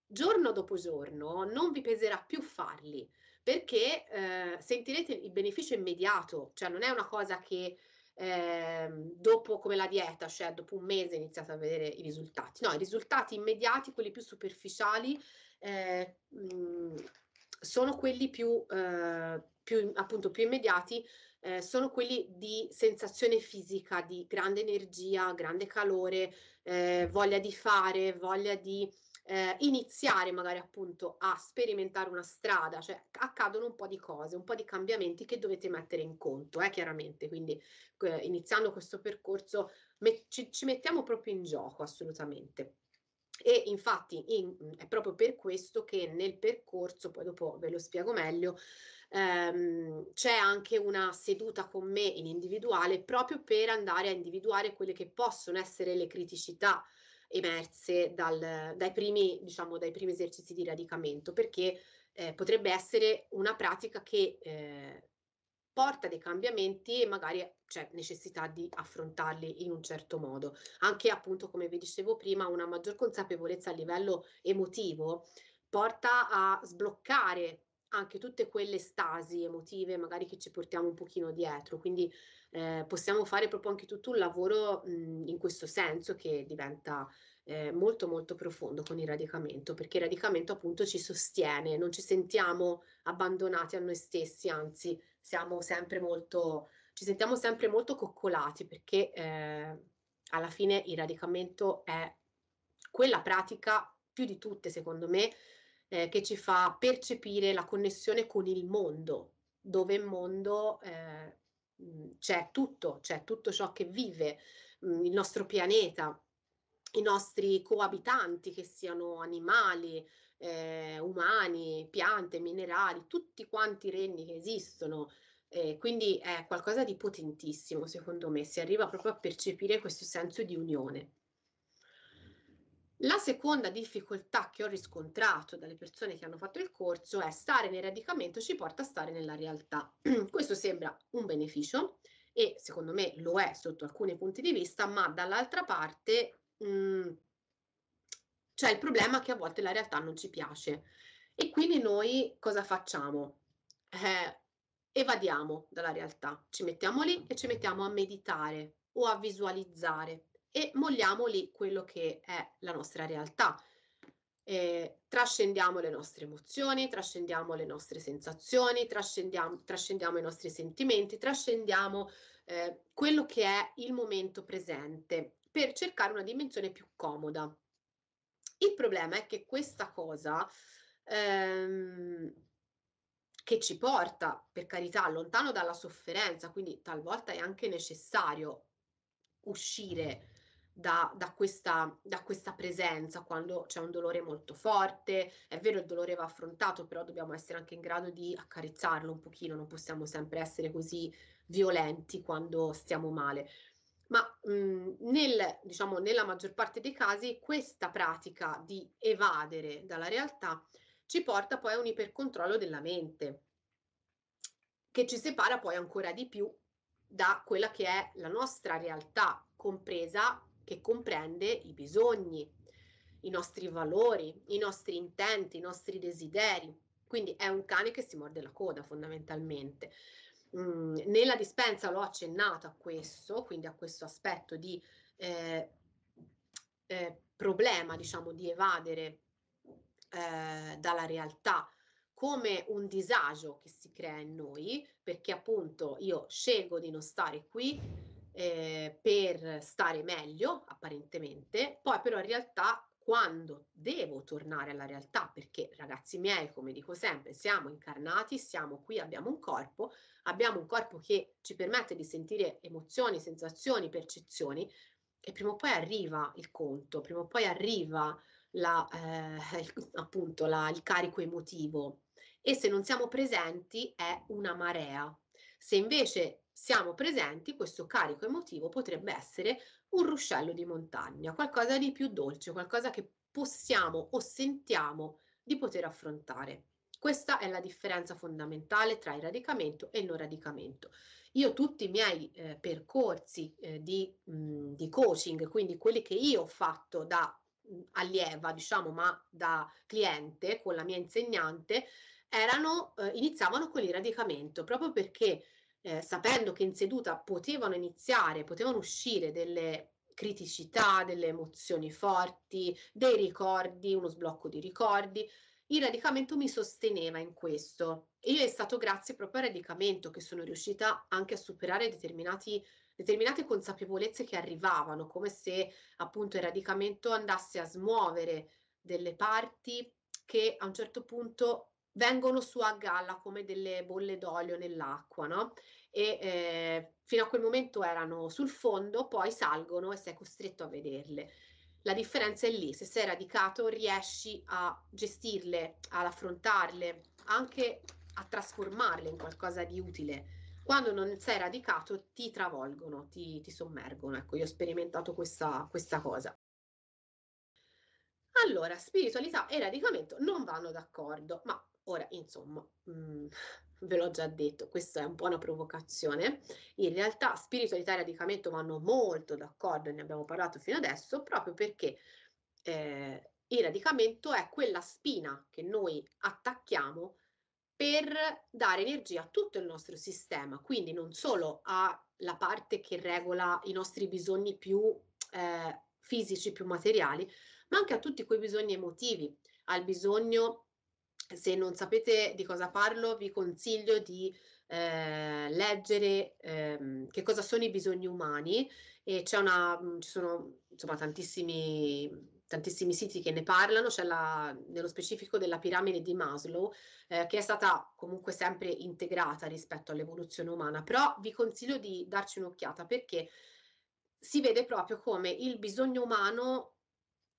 giorno dopo giorno non vi peserà più farli perché eh, sentirete il beneficio immediato, cioè non è una cosa che eh, dopo come la dieta, cioè dopo un mese iniziate a vedere i risultati, no, i risultati immediati, quelli più superficiali, eh, mh, mm, sono quelli più, eh, più, appunto, più immediati, eh, sono quelli di sensazione fisica, di grande energia, grande calore, eh, voglia di fare, voglia di eh, iniziare magari appunto a sperimentare una strada, cioè accadono un po' di cose, un po' di cambiamenti che dovete mettere in conto, eh, chiaramente, quindi eh, iniziando questo percorso met- ci, ci mettiamo proprio in gioco assolutamente. E infatti in, mhmm, è proprio per questo che nel percorso, poi dopo ve lo spiego meglio, ehm, c'è anche una seduta con me in individuale proprio per andare a individuare quelle che possono essere le criticità emerse dal, dai, primi, diciamo, dai primi esercizi di radicamento, perché eh, potrebbe essere una pratica che eh, porta dei cambiamenti e magari c'è necessità di affrontarli in un certo modo. Anche appunto, come vi dicevo prima, una maggior consapevolezza a livello emotivo porta a sbloccare anche tutte quelle stasi emotive magari che ci portiamo un pochino dietro, quindi eh, possiamo fare proprio anche tutto un lavoro mh, in questo senso che diventa eh, molto molto profondo con il radicamento, perché il radicamento appunto ci sostiene, non ci sentiamo abbandonati a noi stessi, anzi siamo sempre molto, ci sentiamo sempre molto coccolati perché eh, alla fine il radicamento è quella pratica più di tutte, secondo me, eh, che ci fa percepire la connessione con il mondo, dove il mondo eh, mm, c'è tutto, c'è tutto ciò che vive, mh, mm, il nostro pianeta, i nostri coabitanti, che siano animali, eh, umani, piante, minerali, tutti quanti i regni che esistono. Eh, quindi è qualcosa di potentissimo, secondo me, si arriva proprio a percepire questo senso di unione. La seconda difficoltà che ho riscontrato dalle persone che hanno fatto il corso è stare nel radicamento ci porta a stare nella realtà. (clears throat) Questo sembra un beneficio e secondo me lo è sotto alcuni punti di vista, ma dall'altra parte mh, mm, c'è cioè, il problema che a volte la realtà non ci piace e quindi noi cosa facciamo? Eh, evadiamo dalla realtà, ci mettiamo lì e ci mettiamo a meditare o a visualizzare e molliamo lì quello che è la nostra realtà. Eh, trascendiamo le nostre emozioni, trascendiamo le nostre sensazioni, trascendiamo, trascendiamo i nostri sentimenti, trascendiamo eh, quello che è il momento presente per cercare una dimensione più comoda. Il problema è che questa cosa ehm, che ci porta, per carità, lontano dalla sofferenza, quindi talvolta è anche necessario uscire da, da, questa, da, questa, presenza quando c'è un dolore molto forte. È vero, il dolore va affrontato, però dobbiamo essere anche in grado di accarezzarlo un pochino, non possiamo sempre essere così violenti quando stiamo male ma mh, mhmm, nel, diciamo, nella maggior parte dei casi questa pratica di evadere dalla realtà ci porta poi a un ipercontrollo della mente, che ci separa poi ancora di più da quella che è la nostra realtà compresa, che comprende i bisogni, i nostri valori, i nostri intenti, i nostri desideri. Quindi è un cane che si morde la coda fondamentalmente nella dispensa l'ho accennato a questo, quindi a questo aspetto di eh, eh, problema, diciamo, di evadere eh, dalla realtà come un disagio che si crea in noi, perché appunto io scelgo di non stare qui eh, per stare meglio, apparentemente, poi però in realtà quando devo tornare alla realtà, perché ragazzi miei, come dico sempre, siamo incarnati, siamo qui, abbiamo un corpo, abbiamo un corpo che ci permette di sentire emozioni, sensazioni, percezioni e prima o poi arriva il conto, prima o poi arriva la, eh, (laughs) appunto la, il carico emotivo e se non siamo presenti è una marea. Se invece siamo presenti, questo carico emotivo potrebbe essere un ruscello di montagna, qualcosa di più dolce, qualcosa che possiamo o sentiamo di poter affrontare. Questa è la differenza fondamentale tra il radicamento e il non radicamento. Io tutti i miei eh, percorsi eh, di, mh, di, coaching, quindi quelli che io ho fatto da mh, allieva, diciamo, ma da cliente con la mia insegnante, erano, eh, iniziavano con il radicamento, proprio perché eh, sapendo che in seduta potevano iniziare, potevano uscire delle criticità, delle emozioni forti, dei ricordi, uno sblocco di ricordi, il radicamento mi sosteneva in questo e io è stato grazie proprio al radicamento che sono riuscita anche a superare determinate consapevolezze che arrivavano, come se appunto il radicamento andasse a smuovere delle parti che a un certo punto vengono su a galla come delle bolle d'olio nell'acqua, no? E eh, fino a quel momento erano sul fondo, poi salgono e sei costretto a vederle. La differenza è lì, se sei radicato riesci a gestirle, ad affrontarle, anche a trasformarle in qualcosa di utile. Quando non sei radicato ti travolgono, ti, ti sommergono. Ecco, io ho sperimentato questa, questa cosa. Allora, spiritualità e radicamento non vanno d'accordo, ma Ora, insomma, mh, mm, (laughs) ve l'ho già detto, questa è un po' una provocazione. In realtà spiritualità e radicamento vanno molto d'accordo, ne abbiamo parlato fino adesso, proprio perché eh, il radicamento è quella spina che noi attacchiamo per dare energia a tutto il nostro sistema, quindi non solo alla parte che regola i nostri bisogni più eh, fisici, più materiali, ma anche a tutti quei bisogni emotivi, al bisogno se non sapete di cosa parlo, vi consiglio di eh, leggere ehm, che cosa sono i bisogni umani e c'è una, mhmm, ci sono insomma tantissimi, tantissimi siti che ne parlano, c'è la, nello specifico della piramide di Maslow eh, che è stata comunque sempre integrata rispetto all'evoluzione umana, però vi consiglio di darci un'occhiata perché si vede proprio come il bisogno umano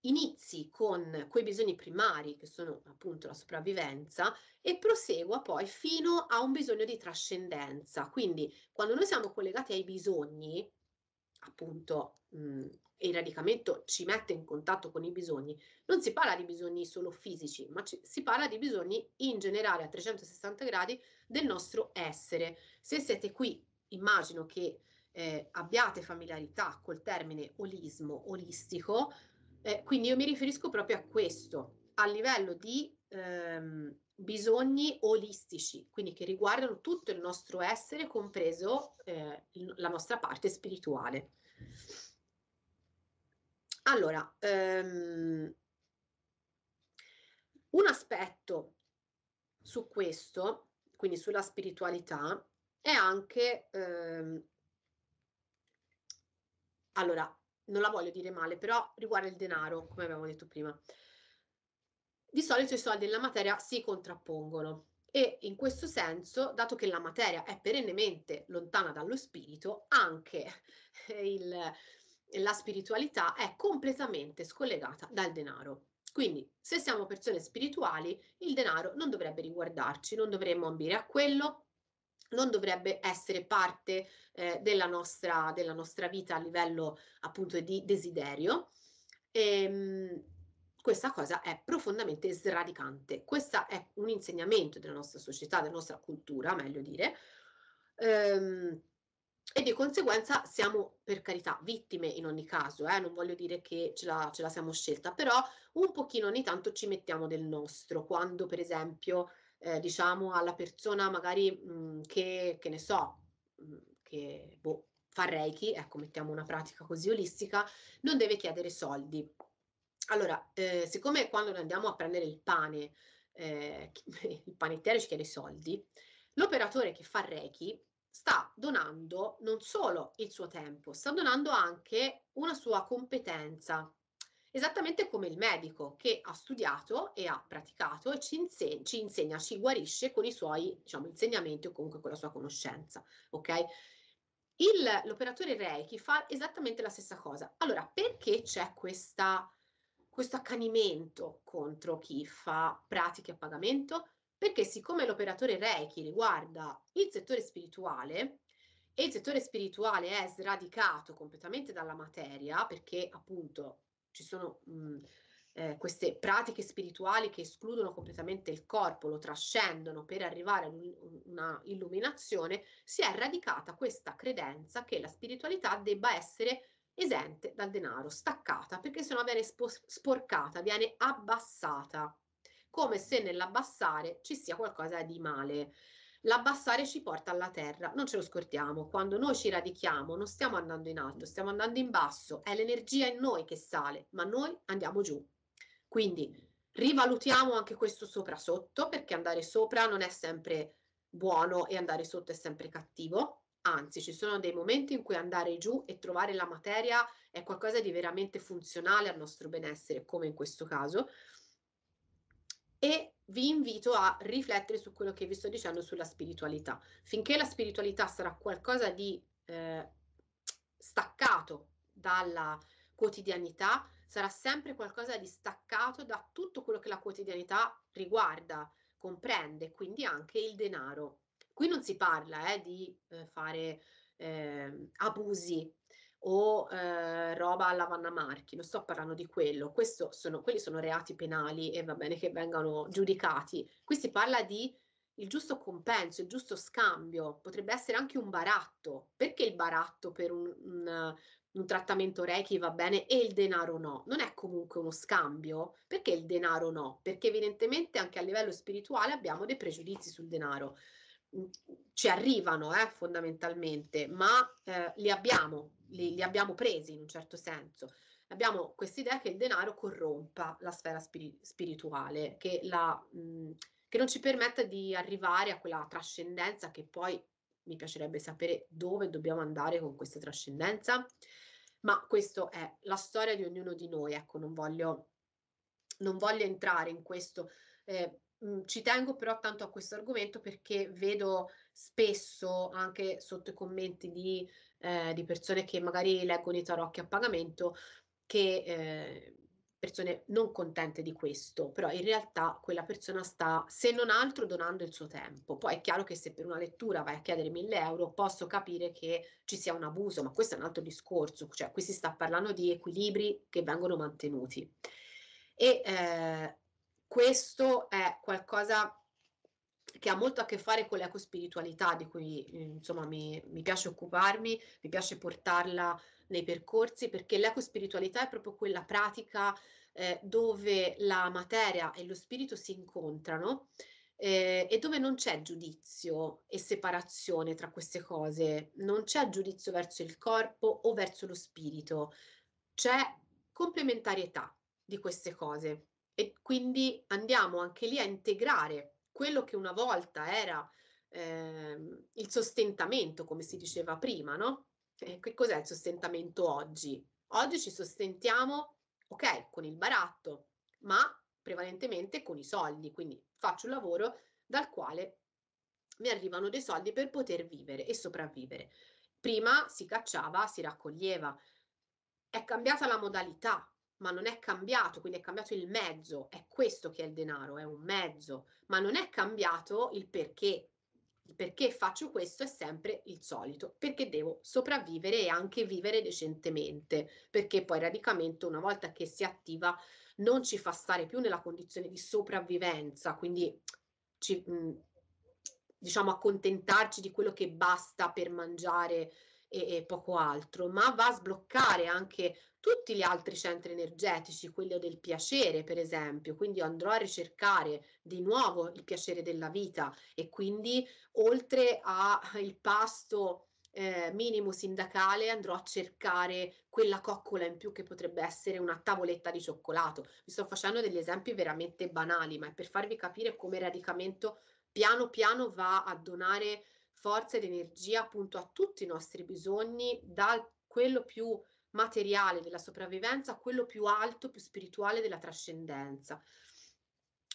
inizi con quei bisogni primari che sono appunto la sopravvivenza e prosegua poi fino a un bisogno di trascendenza. Quindi quando noi siamo collegati ai bisogni, appunto mh, mm, e il radicamento ci mette in contatto con i bisogni, non si parla di bisogni solo fisici, ma ci, si parla di bisogni in generale a 360 gradi del nostro essere. Se siete qui, immagino che eh, abbiate familiarità col termine olismo, olistico, eh, quindi io mi riferisco proprio a questo, a livello di ehm, bisogni olistici, quindi che riguardano tutto il nostro essere, compreso eh, la nostra parte spirituale. Allora, ehm, un aspetto su questo, quindi sulla spiritualità, è anche, ehm, allora, non la voglio dire male, però riguarda il denaro, come abbiamo detto prima. Di solito i soldi e la materia si contrappongono e in questo senso, dato che la materia è perennemente lontana dallo spirito, anche (laughs) il, la spiritualità è completamente scollegata dal denaro. Quindi, se siamo persone spirituali, il denaro non dovrebbe riguardarci, non dovremmo ambire a quello, non dovrebbe essere parte eh, della, nostra, della, nostra, vita a livello appunto di desiderio. E, ehm, questa cosa è profondamente sradicante. Questo è un insegnamento della nostra società, della nostra cultura, meglio dire, ehm, e di conseguenza siamo, per carità, vittime in ogni caso, eh? non voglio dire che ce la, ce la siamo scelta, però un pochino ogni tanto ci mettiamo del nostro, quando per esempio eh, diciamo alla persona magari mh, mhmm, che, che ne so, mh, mhmm, che boh, fa Reiki, ecco mettiamo una pratica così olistica, non deve chiedere soldi. Allora, eh, siccome quando andiamo a prendere il pane, eh, (laughs) il panettiere ci chiede soldi, l'operatore che fa Reiki sta donando non solo il suo tempo, sta donando anche una sua competenza, Esattamente come il medico che ha studiato e ha praticato e ci, insegna, ci, insegna, ci guarisce con i suoi diciamo, insegnamenti o comunque con la sua conoscenza. Okay? l'operatore Reiki fa esattamente la stessa cosa. Allora, perché c'è questa, questo accanimento contro chi fa pratiche a pagamento? Perché siccome l'operatore Reiki riguarda il settore spirituale, e il settore spirituale è sradicato completamente dalla materia, perché appunto ci sono mh, mhmm, eh, queste pratiche spirituali che escludono completamente il corpo, lo trascendono per arrivare ad un, una illuminazione, si è radicata questa credenza che la spiritualità debba essere esente dal denaro, staccata, perché sennò viene spo- sporcata, viene abbassata, come se nell'abbassare ci sia qualcosa di male l'abbassare ci porta alla terra, non ce lo scordiamo, quando noi ci radichiamo non stiamo andando in alto, stiamo andando in basso, è l'energia in noi che sale, ma noi andiamo giù. Quindi rivalutiamo anche questo sopra sotto, perché andare sopra non è sempre buono e andare sotto è sempre cattivo, anzi ci sono dei momenti in cui andare giù e trovare la materia è qualcosa di veramente funzionale al nostro benessere, come in questo caso. E vi invito a riflettere su quello che vi sto dicendo sulla spiritualità. Finché la spiritualità sarà qualcosa di eh, staccato dalla quotidianità, sarà sempre qualcosa di staccato da tutto quello che la quotidianità riguarda, comprende, quindi anche il denaro. Qui non si parla eh, di eh, fare ehm, abusi, o eh, roba alla Vanna Marchi, non sto parlando di quello, sono, quelli sono reati penali e va bene che vengano giudicati. Qui si parla di il giusto compenso, il giusto scambio, potrebbe essere anche un baratto. Perché il baratto per un, un, un trattamento Reiki va bene e il denaro no? Non è comunque uno scambio? Perché il denaro no? Perché evidentemente anche a livello spirituale abbiamo dei pregiudizi sul denaro. Mm, ci arrivano eh, fondamentalmente, ma eh, li, abbiamo, li, li, abbiamo, presi in un certo senso. Abbiamo questa idea che il denaro corrompa la sfera spiri- spirituale, che, la, mh, mm, che non ci permetta di arrivare a quella trascendenza che poi mi piacerebbe sapere dove dobbiamo andare con questa trascendenza, ma questa è la storia di ognuno di noi, ecco, non voglio, non voglio entrare in questo. Eh, Mhmm, ci tengo però tanto a questo argomento perché vedo spesso anche sotto i commenti di, eh, di persone che magari leggono i tarocchi a pagamento che eh, persone non contente di questo, però in realtà quella persona sta se non altro donando il suo tempo. Poi è chiaro che se per una lettura vai a chiedere 1000 euro posso capire che ci sia un abuso, ma questo è un altro discorso, cioè qui si sta parlando di equilibri che vengono mantenuti. E eh, questo è qualcosa che ha molto a che fare con l'ecospiritualità di cui mm, insomma mi, mi, piace occuparmi, mi piace portarla nei percorsi perché l'ecospiritualità è proprio quella pratica eh, dove la materia e lo spirito si incontrano eh, e dove non c'è giudizio e separazione tra queste cose, non c'è giudizio verso il corpo o verso lo spirito, c'è complementarietà di queste cose e quindi andiamo anche lì a integrare quello che una volta era ehm, il sostentamento, come si diceva prima, no? Eh, che cos'è il sostentamento oggi? Oggi ci sostentiamo, ok, con il baratto, ma prevalentemente con i soldi, quindi faccio un lavoro dal quale mi arrivano dei soldi per poter vivere e sopravvivere. Prima si cacciava, si raccoglieva, è cambiata la modalità, ma non è cambiato, quindi è cambiato il mezzo, è questo che è il denaro, è un mezzo, ma non è cambiato il perché. Il perché faccio questo è sempre il solito, perché devo sopravvivere e anche vivere decentemente, perché poi il radicamento una volta che si attiva non ci fa stare più nella condizione di sopravvivenza, quindi ci, mh, diciamo accontentarci di quello che basta per mangiare e, e poco altro, ma va a sbloccare anche tutti gli altri centri energetici, quello del piacere per esempio, quindi andrò a ricercare di nuovo il piacere della vita e quindi oltre al eh, pasto eh, minimo sindacale andrò a cercare quella coccola in più che potrebbe essere una tavoletta di cioccolato. Vi sto facendo degli esempi veramente banali, ma è per farvi capire come il radicamento piano piano va a donare forza ed energia appunto a tutti i nostri bisogni, da quello più materiale della sopravvivenza a quello più alto, più spirituale della trascendenza.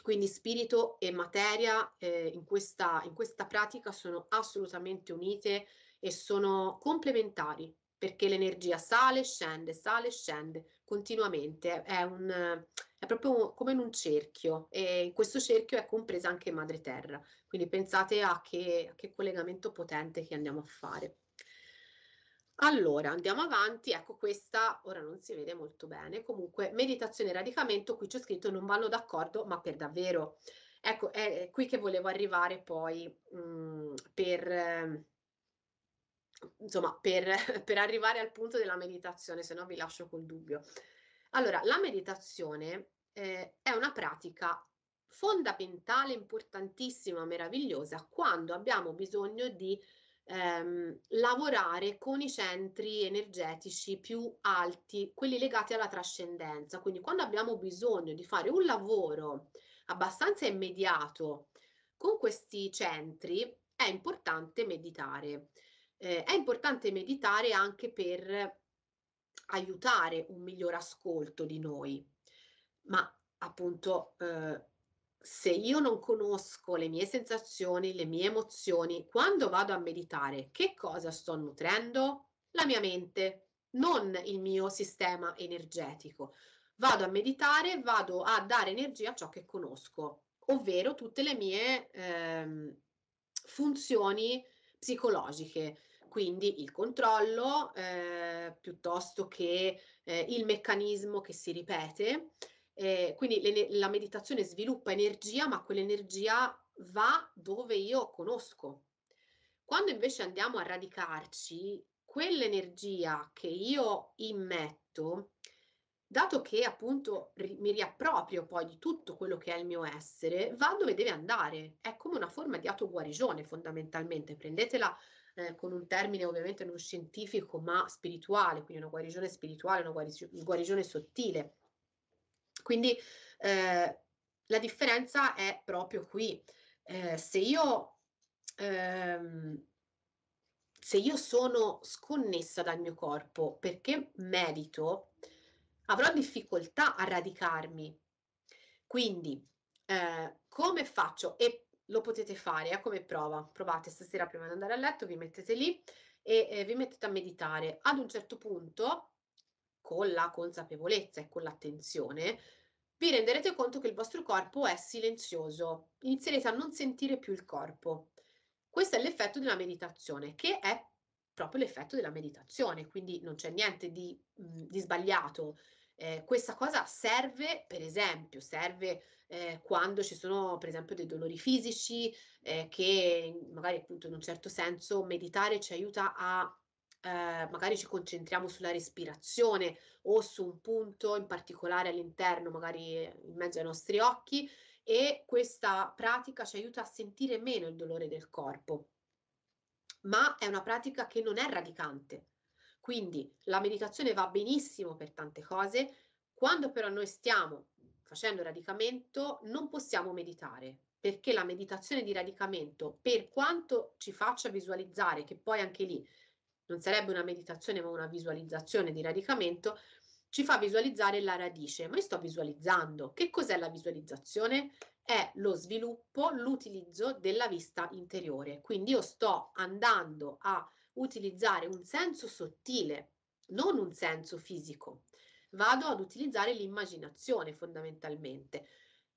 Quindi spirito e materia eh, in, questa, in questa pratica sono assolutamente unite e sono complementari perché l'energia sale, scende, sale, scende continuamente, è, un, è proprio come in un cerchio e in questo cerchio è compresa anche Madre Terra, quindi pensate a che, a che collegamento potente che andiamo a fare. Allora, andiamo avanti, ecco questa ora non si vede molto bene, comunque meditazione e radicamento, qui c'è scritto non vanno d'accordo, ma per davvero. Ecco, è qui che volevo arrivare poi mh, mm, per, ehm, insomma, per, (laughs) per, arrivare al punto della meditazione, se no vi lascio col dubbio. Allora, la meditazione eh, è una pratica fondamentale, importantissima, meravigliosa quando abbiamo bisogno di ehm, lavorare con i centri energetici più alti, quelli legati alla trascendenza. Quindi quando abbiamo bisogno di fare un lavoro abbastanza immediato con questi centri, è importante meditare. Eh, è importante meditare anche per aiutare un miglior ascolto di noi, ma appunto eh, se io non conosco le mie sensazioni, le mie emozioni, quando vado a meditare, che cosa sto nutrendo? La mia mente, non il mio sistema energetico. Vado a meditare, vado a dare energia a ciò che conosco, ovvero tutte le mie ehm, funzioni psicologiche, quindi il controllo eh, piuttosto che eh, il meccanismo che si ripete eh, quindi le, la meditazione sviluppa energia, ma quell'energia va dove io conosco. Quando invece andiamo a radicarci, quell'energia che io immetto, dato che appunto ri- mi riapproprio poi di tutto quello che è il mio essere, va dove deve andare. È come una forma di autoguarigione fondamentalmente. Prendetela eh, con un termine ovviamente non scientifico ma spirituale, quindi una guarigione spirituale, una guaris- guarigione sottile. Quindi eh, la differenza è proprio qui. Eh, se, io, ehm, se io sono sconnessa dal mio corpo perché medito, avrò difficoltà a radicarmi. Quindi, eh, come faccio? E lo potete fare, eh, come prova. Provate stasera prima di andare a letto, vi mettete lì e eh, vi mettete a meditare. Ad un certo punto con la consapevolezza e con l'attenzione, vi renderete conto che il vostro corpo è silenzioso, inizierete a non sentire più il corpo. Questo è l'effetto della meditazione, che è proprio l'effetto della meditazione, quindi non c'è niente di, mm, di sbagliato. Eh, questa cosa serve, per esempio, serve eh, quando ci sono, per esempio, dei dolori fisici, eh, che magari appunto in un certo senso meditare ci aiuta a eh, magari ci concentriamo sulla respirazione o su un punto in particolare all'interno, magari in mezzo ai nostri occhi, e questa pratica ci aiuta a sentire meno il dolore del corpo. Ma è una pratica che non è radicante. Quindi la meditazione va benissimo per tante cose, quando però noi stiamo facendo radicamento non possiamo meditare, perché la meditazione di radicamento, per quanto ci faccia visualizzare, che poi anche lì non sarebbe una meditazione ma una visualizzazione di radicamento, ci fa visualizzare la radice. Ma io sto visualizzando. Che cos'è la visualizzazione? È lo sviluppo, l'utilizzo della vista interiore. Quindi io sto andando a utilizzare un senso sottile, non un senso fisico. Vado ad utilizzare l'immaginazione fondamentalmente.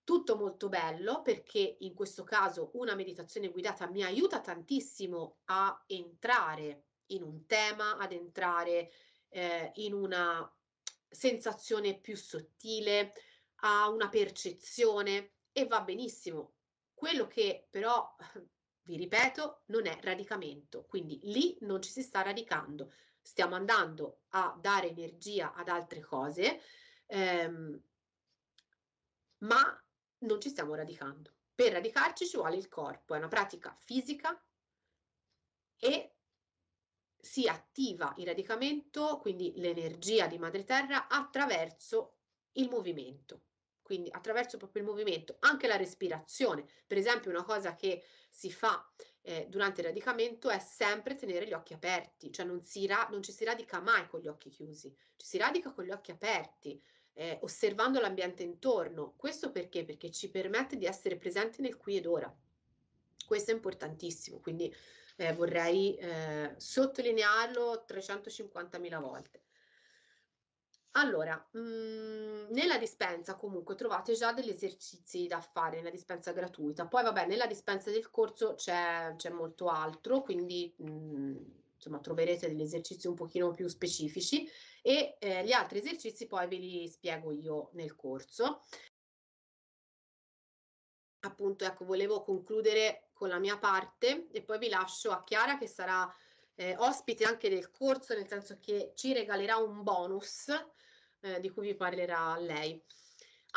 Tutto molto bello perché in questo caso una meditazione guidata mi aiuta tantissimo a entrare in un tema, ad entrare eh, in una sensazione più sottile, a una percezione e va benissimo. Quello che però, vi ripeto, non è radicamento, quindi lì non ci si sta radicando, stiamo andando a dare energia ad altre cose, ehm, ma non ci stiamo radicando. Per radicarci ci vuole il corpo, è una pratica fisica e si attiva il radicamento, quindi l'energia di madre terra, attraverso il movimento. Quindi attraverso proprio il movimento, anche la respirazione. Per esempio, una cosa che si fa eh, durante il radicamento è sempre tenere gli occhi aperti, cioè non, si ra- non ci si radica mai con gli occhi chiusi, ci si radica con gli occhi aperti, eh, osservando l'ambiente intorno. Questo perché? Perché ci permette di essere presenti nel qui ed ora. Questo è importantissimo. Quindi eh, vorrei eh, sottolinearlo 350.000 volte. Allora, mh, mm, nella dispensa comunque trovate già degli esercizi da fare nella dispensa gratuita, poi vabbè nella dispensa del corso c'è, molto altro, quindi mh, mm, insomma troverete degli esercizi un pochino più specifici e eh, gli altri esercizi poi ve li spiego io nel corso appunto ecco volevo concludere con la mia parte e poi vi lascio a Chiara che sarà eh, ospite anche del corso, nel senso che ci regalerà un bonus eh, di cui vi parlerà lei.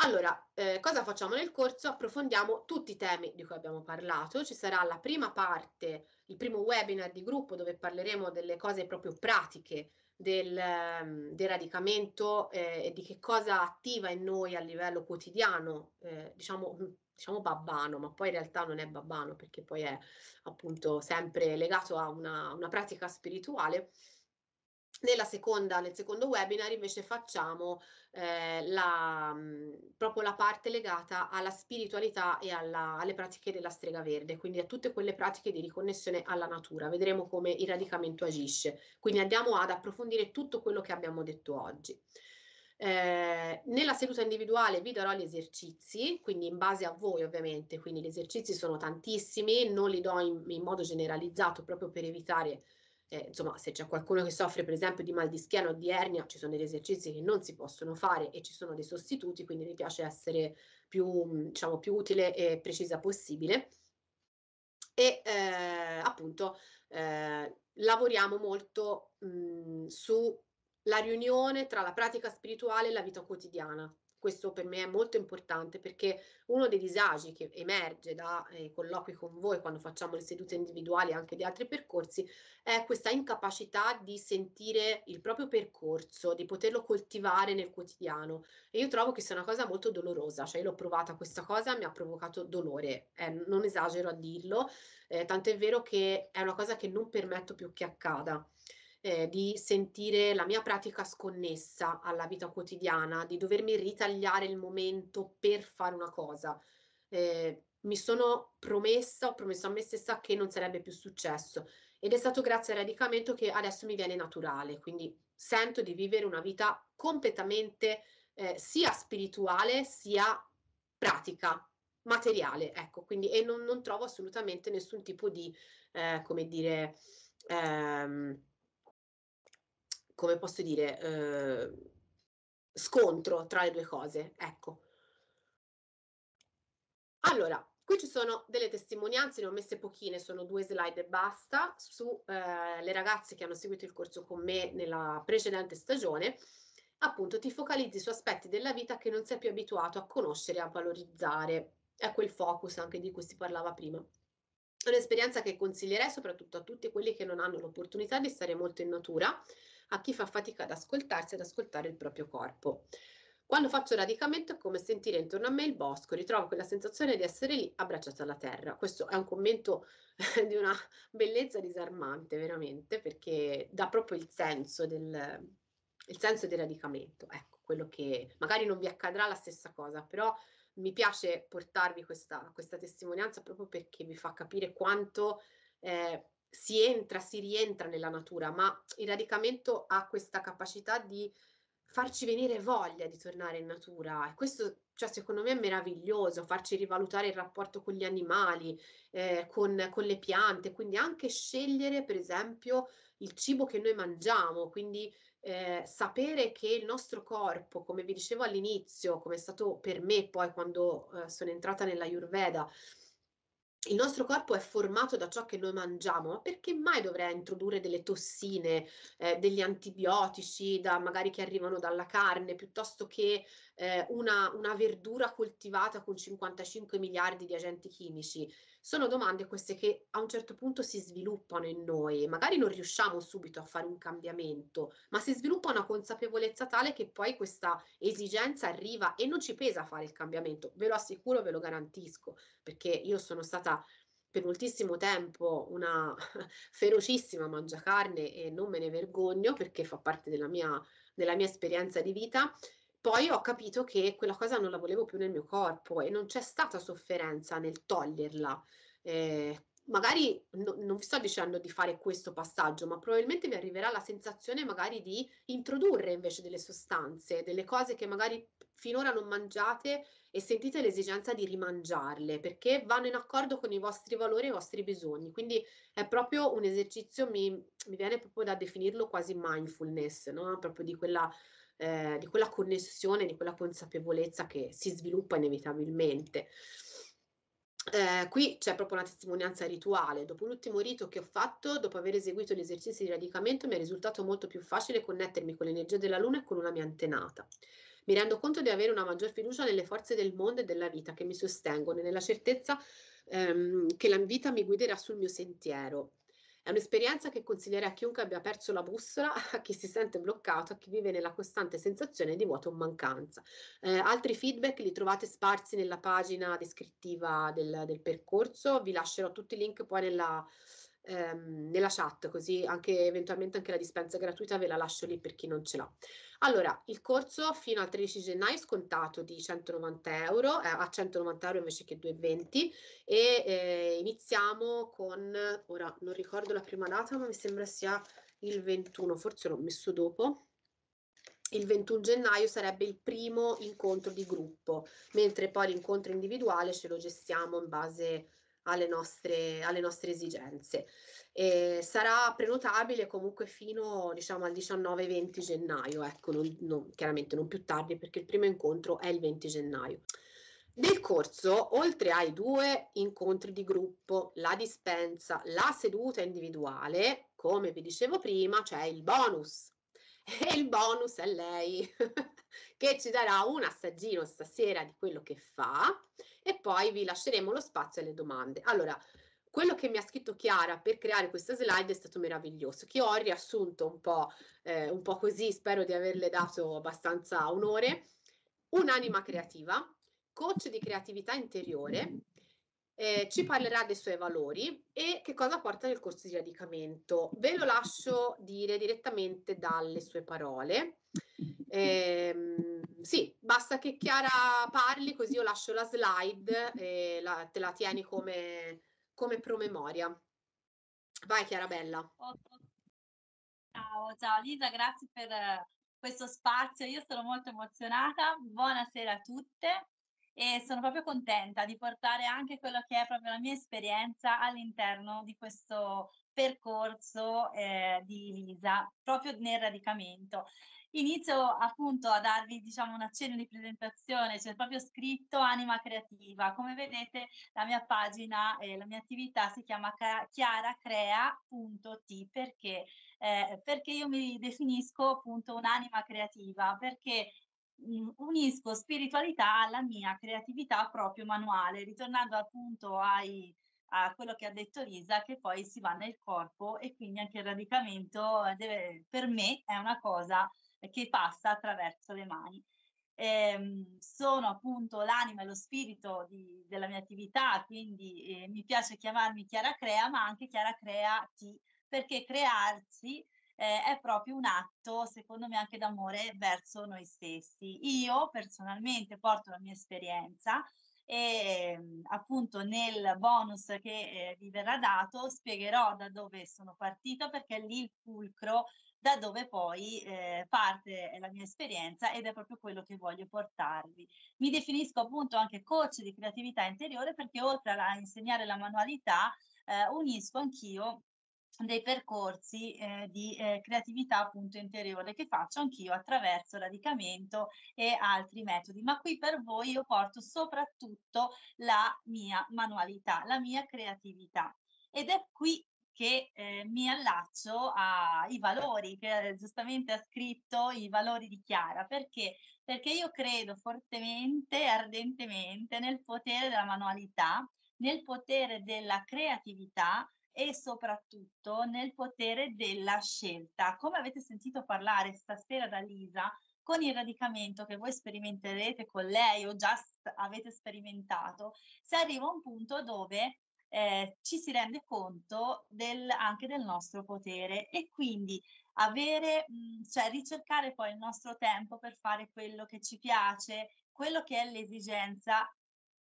Allora, eh, cosa facciamo nel corso? Approfondiamo tutti i temi di cui abbiamo parlato, ci sarà la prima parte, il primo webinar di gruppo dove parleremo delle cose proprio pratiche del, ehm, del radicamento eh, e di che cosa attiva in noi a livello quotidiano, eh, diciamo diciamo babbano, ma poi in realtà non è babbano perché poi è appunto sempre legato a una, una pratica spirituale. Nella seconda, nel secondo webinar invece facciamo eh, la, mm, proprio la parte legata alla spiritualità e alla, alle pratiche della strega verde, quindi a tutte quelle pratiche di riconnessione alla natura. Vedremo come il radicamento agisce. Quindi andiamo ad approfondire tutto quello che abbiamo detto oggi. Eh, nella seduta individuale vi darò gli esercizi, quindi in base a voi ovviamente, quindi gli esercizi sono tantissimi, non li do in, in modo generalizzato proprio per evitare, eh, insomma, se c'è qualcuno che soffre per esempio di mal di schiena o di ernia, ci sono degli esercizi che non si possono fare e ci sono dei sostituti, quindi mi piace essere più, mm, diciamo, più utile e precisa possibile. E eh, appunto eh, lavoriamo molto mh, mm, su la riunione tra la pratica spirituale e la vita quotidiana. Questo per me è molto importante perché uno dei disagi che emerge da eh, colloqui con voi quando facciamo le sedute individuali e anche di altri percorsi è questa incapacità di sentire il proprio percorso, di poterlo coltivare nel quotidiano. E io trovo che sia una cosa molto dolorosa, cioè l'ho provata questa cosa, mi ha provocato dolore, eh, non esagero a dirlo, eh, tanto è vero che è una cosa che non permetto più che accada eh, di sentire la mia pratica sconnessa alla vita quotidiana, di dovermi ritagliare il momento per fare una cosa. Eh, mi sono promessa, ho promesso a me stessa che non sarebbe più successo ed è stato grazie al radicamento che adesso mi viene naturale, quindi sento di vivere una vita completamente eh, sia spirituale sia pratica, materiale, ecco, quindi e non, non trovo assolutamente nessun tipo di, eh, come dire, ehm, come posso dire, eh, scontro tra le due cose. Ecco. Allora, qui ci sono delle testimonianze, ne ho messe pochine, sono due slide e basta, sulle eh, ragazze che hanno seguito il corso con me nella precedente stagione. Appunto, ti focalizzi su aspetti della vita che non sei più abituato a conoscere, a valorizzare. È quel focus anche di cui si parlava prima. È un'esperienza che consiglierei soprattutto a tutti quelli che non hanno l'opportunità di stare molto in natura a chi fa fatica ad ascoltarsi e ad ascoltare il proprio corpo. Quando faccio radicamento è come sentire intorno a me il bosco, ritrovo quella sensazione di essere lì abbracciata alla terra. Questo è un commento (laughs) di una bellezza disarmante, veramente, perché dà proprio il senso del, il senso del radicamento. Ecco, quello che magari non vi accadrà la stessa cosa, però mi piace portarvi questa, questa testimonianza proprio perché vi fa capire quanto eh, si entra, si rientra nella natura, ma il radicamento ha questa capacità di farci venire voglia di tornare in natura e questo cioè, secondo me è meraviglioso, farci rivalutare il rapporto con gli animali, eh, con, con, le piante, quindi anche scegliere per esempio il cibo che noi mangiamo, quindi eh, sapere che il nostro corpo, come vi dicevo all'inizio, come è stato per me poi quando eh, sono entrata nella Ayurveda, il nostro corpo è formato da ciò che noi mangiamo, ma perché mai dovrei introdurre delle tossine, eh, degli antibiotici, da, magari che arrivano dalla carne, piuttosto che eh, una, una verdura coltivata con 55 miliardi di agenti chimici? sono domande queste che a un certo punto si sviluppano in noi, magari non riusciamo subito a fare un cambiamento, ma si sviluppa una consapevolezza tale che poi questa esigenza arriva e non ci pesa fare il cambiamento, ve lo assicuro, ve lo garantisco, perché io sono stata per moltissimo tempo una (laughs) ferocissima mangiacarne e non me ne vergogno perché fa parte della mia, della mia esperienza di vita poi ho capito che quella cosa non la volevo più nel mio corpo e non c'è stata sofferenza nel toglierla. Eh, magari no, non vi sto dicendo di fare questo passaggio, ma probabilmente mi arriverà la sensazione magari di introdurre invece delle sostanze, delle cose che magari finora non mangiate e sentite l'esigenza di rimangiarle perché vanno in accordo con i vostri valori e i vostri bisogni. Quindi è proprio un esercizio, mi, mi viene proprio da definirlo quasi mindfulness, no? proprio di quella eh, di quella connessione, di quella consapevolezza che si sviluppa inevitabilmente. Eh, qui c'è proprio una testimonianza rituale. Dopo l'ultimo rito che ho fatto, dopo aver eseguito gli esercizi di radicamento, mi è risultato molto più facile connettermi con l'energia della luna e con una mia antenata. Mi rendo conto di avere una maggior fiducia nelle forze del mondo e della vita che mi sostengono e nella certezza ehm, che la vita mi guiderà sul mio sentiero. È un'esperienza che consiglierei a chiunque abbia perso la bussola, (laughs) a chi si sente bloccato, a chi vive nella costante sensazione di vuoto o mancanza. Eh, altri feedback li trovate sparsi nella pagina descrittiva del, del percorso, vi lascerò tutti i link poi nella ehm, nella chat, così anche eventualmente anche la dispensa gratuita ve la lascio lì per chi non ce l'ha. Allora, il corso fino al 13 gennaio è scontato di 190 euro, eh, a 190 euro invece che 2,20 e eh, iniziamo con, ora non ricordo la prima data, ma mi sembra sia il 21, forse l'ho messo dopo, il 21 gennaio sarebbe il primo incontro di gruppo, mentre poi l'incontro individuale ce lo gestiamo in base a alle nostre, alle nostre esigenze. E sarà prenotabile comunque fino diciamo, al 19-20 gennaio, ecco, non, non, chiaramente non più tardi perché il primo incontro è il 20 gennaio. Nel corso, oltre ai due incontri di gruppo, la dispensa, la seduta individuale, come vi dicevo prima, c'è cioè il bonus. E il bonus è lei (laughs) che ci darà un assaggino stasera di quello che fa e poi vi lasceremo lo spazio alle domande. Allora, quello che mi ha scritto Chiara per creare questa slide è stato meraviglioso, che ho riassunto un po', eh, un po così, spero di averle dato abbastanza onore. Un'anima creativa, coach di creatività interiore, eh, ci parlerà dei suoi valori e che cosa porta nel corso di radicamento. Ve lo lascio dire direttamente dalle sue parole. Eh, sì, basta che Chiara parli, così io lascio la slide e la, te la tieni come, come promemoria. Vai Chiara Bella. Ciao, ciao Lisa, grazie per eh, questo spazio. Io sono molto emozionata. Buonasera a tutte e sono proprio contenta di portare anche quello che è proprio la mia esperienza all'interno di questo percorso eh, di Lisa, proprio nel radicamento. Inizio appunto a darvi diciamo, un accenno di presentazione, c'è cioè proprio scritto Anima Creativa. Come vedete la mia pagina e eh, la mia attività si chiama chiaracrea.t perché? Eh, perché io mi definisco appunto un'anima creativa, perché mm, unisco spiritualità alla mia creatività proprio manuale, ritornando appunto ai a quello che ha detto Lisa, che poi si va nel corpo e quindi anche il radicamento eh, deve, per me è una cosa che passa attraverso le mani. Eh, sono appunto l'anima e lo spirito di, della mia attività, quindi eh, mi piace chiamarmi Chiara Crea, ma anche Chiara Crea T, perché crearsi eh, è proprio un atto, secondo me, anche d'amore verso noi stessi. Io personalmente porto la mia esperienza e ehm, appunto nel bonus che eh, vi verrà dato spiegherò da dove sono partita perché lì il fulcro da dove poi eh, parte la mia esperienza ed è proprio quello che voglio portarvi. Mi definisco appunto anche coach di creatività interiore perché oltre a insegnare la manualità eh, unisco anch'io dei percorsi eh, di eh, creatività appunto interiore che faccio anch'io attraverso radicamento e altri metodi, ma qui per voi io porto soprattutto la mia manualità, la mia creatività. Ed è qui che eh, mi allaccio ai valori che giustamente ha scritto, i valori di Chiara, perché? Perché io credo fortemente, ardentemente nel potere della manualità, nel potere della creatività e soprattutto nel potere della scelta. Come avete sentito parlare stasera da Lisa, con il radicamento che voi sperimenterete con lei o già avete sperimentato, si arriva a un punto dove eh, ci si rende conto del, anche del nostro potere e quindi avere, mh, mhmm, cioè ricercare poi il nostro tempo per fare quello che ci piace, quello che è l'esigenza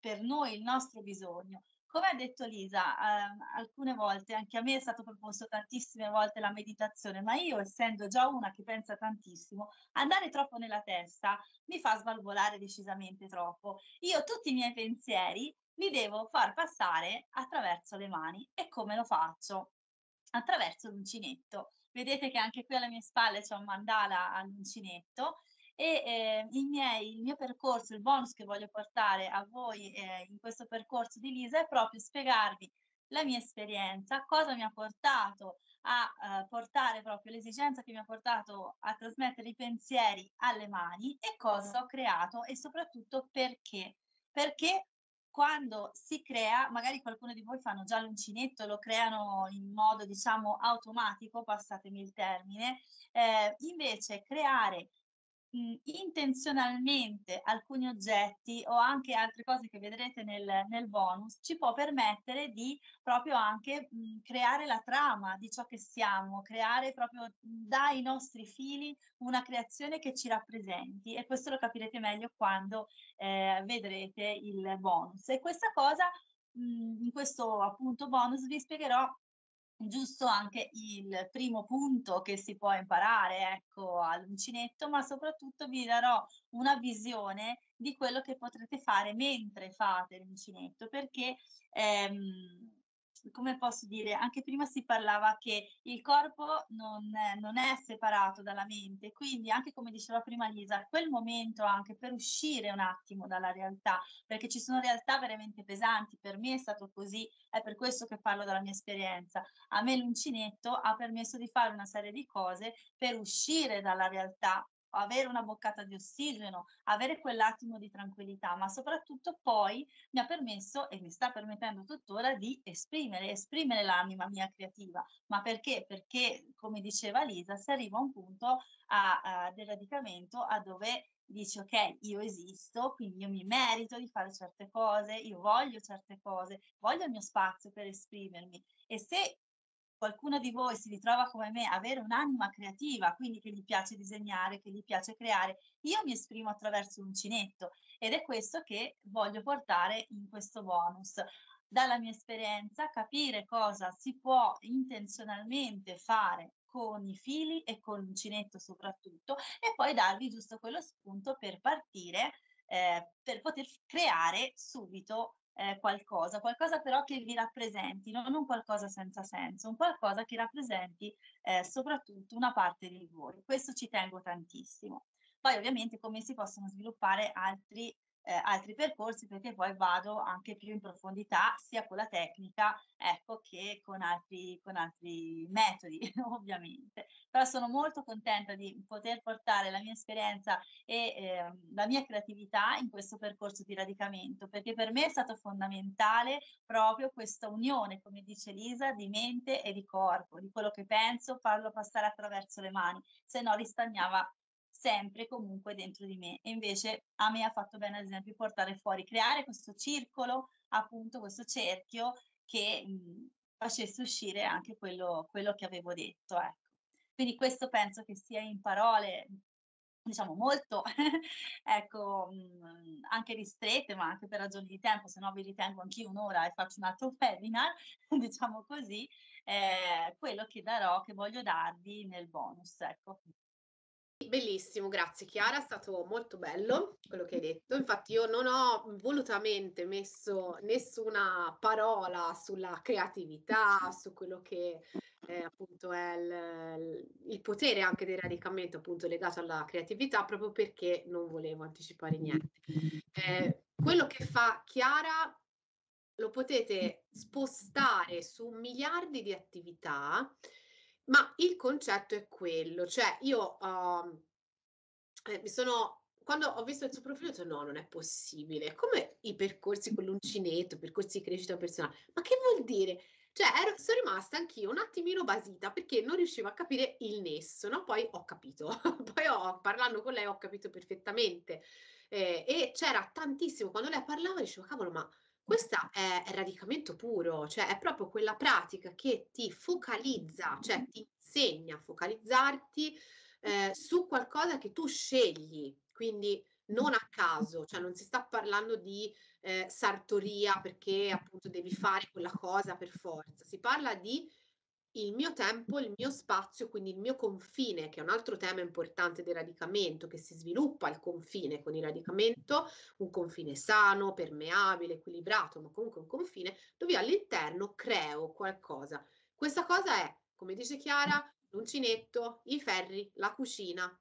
per noi, il nostro bisogno. Come ha detto Lisa, eh, alcune volte, anche a me è stato proposto tantissime volte la meditazione, ma io essendo già una che pensa tantissimo, andare troppo nella testa mi fa svalvolare decisamente troppo. Io tutti i miei pensieri li devo far passare attraverso le mani e come lo faccio? Attraverso l'uncinetto. Vedete che anche qui alle mie spalle c'è un mandala all'uncinetto e eh, miei, il mio percorso, il bonus che voglio portare a voi eh, in questo percorso di Lisa è proprio spiegarvi la mia esperienza, cosa mi ha portato a eh, portare proprio l'esigenza che mi ha portato a trasmettere i pensieri alle mani e cosa ho creato e soprattutto perché. Perché quando si crea, magari qualcuno di voi fanno già l'uncinetto, lo creano in modo diciamo automatico, passatemi il termine, eh, invece creare mh, mhmm, intenzionalmente alcuni oggetti o anche altre cose che vedrete nel, nel bonus ci può permettere di proprio anche mh, mhmm, creare la trama di ciò che siamo, creare proprio mhmm, dai nostri fili una creazione che ci rappresenti e questo lo capirete meglio quando eh, vedrete il bonus. E questa cosa mh, in questo appunto bonus vi spiegherò giusto anche il primo punto che si può imparare ecco, all'uncinetto, ma soprattutto vi darò una visione di quello che potrete fare mentre fate l'uncinetto, perché ehm, come posso dire, anche prima si parlava che il corpo non, non, è separato dalla mente, quindi anche come diceva prima Lisa, quel momento anche per uscire un attimo dalla realtà, perché ci sono realtà veramente pesanti, per me è stato così, è per questo che parlo dalla mia esperienza. A me l'uncinetto ha permesso di fare una serie di cose per uscire dalla realtà avere una boccata di ossigeno, avere quell'attimo di tranquillità, ma soprattutto poi mi ha permesso e mi sta permettendo tuttora di esprimere, esprimere l'anima mia creativa. Ma perché? Perché, come diceva Lisa, si arriva a un punto a, a, del radicamento a dove dici ok, io esisto, quindi io mi merito di fare certe cose, io voglio certe cose, voglio il mio spazio per esprimermi. E se qualcuno di voi si ritrova come me avere un'anima creativa, quindi che gli piace disegnare, che gli piace creare, io mi esprimo attraverso l'uncinetto ed è questo che voglio portare in questo bonus. Dalla mia esperienza capire cosa si può intenzionalmente fare con i fili e con l'uncinetto soprattutto e poi darvi giusto quello spunto per partire eh, per poter creare subito eh, qualcosa, qualcosa però che vi rappresenti, non un qualcosa senza senso, un qualcosa che rappresenti eh, soprattutto una parte di voi. Questo ci tengo tantissimo. Poi ovviamente come si possono sviluppare altri, eh, altri percorsi perché poi vado anche più in profondità sia con la tecnica ecco, che con altri, con altri metodi (laughs) ovviamente però sono molto contenta di poter portare la mia esperienza e eh, la mia creatività in questo percorso di radicamento, perché per me è stato fondamentale proprio questa unione, come dice Lisa, di mente e di corpo, di quello che penso, farlo passare attraverso le mani, se no ristagnava sempre comunque dentro di me. E invece a me ha fatto bene, ad esempio, portare fuori, creare questo circolo, appunto questo cerchio che mh, mhmm, facesse uscire anche quello, quello che avevo detto. Ecco. Quindi questo penso che sia in parole diciamo molto (laughs) ecco mh, mhmm, anche ristrette ma anche per ragioni di tempo se no vi ritengo anch'io un'ora e faccio un altro (laughs) webinar diciamo così eh, quello che darò che voglio darvi nel bonus ecco Bellissimo, grazie Chiara, è stato molto bello quello che hai detto. Infatti io non ho volutamente messo nessuna parola sulla creatività, su quello che eh, appunto è il, il, potere anche del radicamento appunto legato alla creatività proprio perché non volevo anticipare niente. Eh, quello che fa Chiara lo potete spostare su miliardi di attività, ma il concetto è quello, cioè io uh, mi sono quando ho visto il suo profilo ho detto no, non è possibile, come i percorsi con l'uncinetto, percorsi di crescita personale, ma che vuol dire? Cioè, ero, sono rimasta anch'io un attimino basita perché non riuscivo a capire il nesso, no? Poi ho capito, (laughs) poi ho, parlando con lei ho capito perfettamente. Eh, e c'era tantissimo, quando lei parlava dicevo, cavolo, ma questa è, è radicamento puro, cioè è proprio quella pratica che ti focalizza, cioè ti insegna a focalizzarti eh, su qualcosa che tu scegli. Quindi non a caso, cioè non si sta parlando di eh, sartoria perché appunto devi fare quella cosa per forza, si parla di il mio tempo, il mio spazio, quindi il mio confine, che è un altro tema importante del radicamento, che si sviluppa il confine con il radicamento, un confine sano, permeabile, equilibrato, ma comunque un confine dove all'interno creo qualcosa. Questa cosa è, come dice Chiara, l'uncinetto, i ferri, la cucina,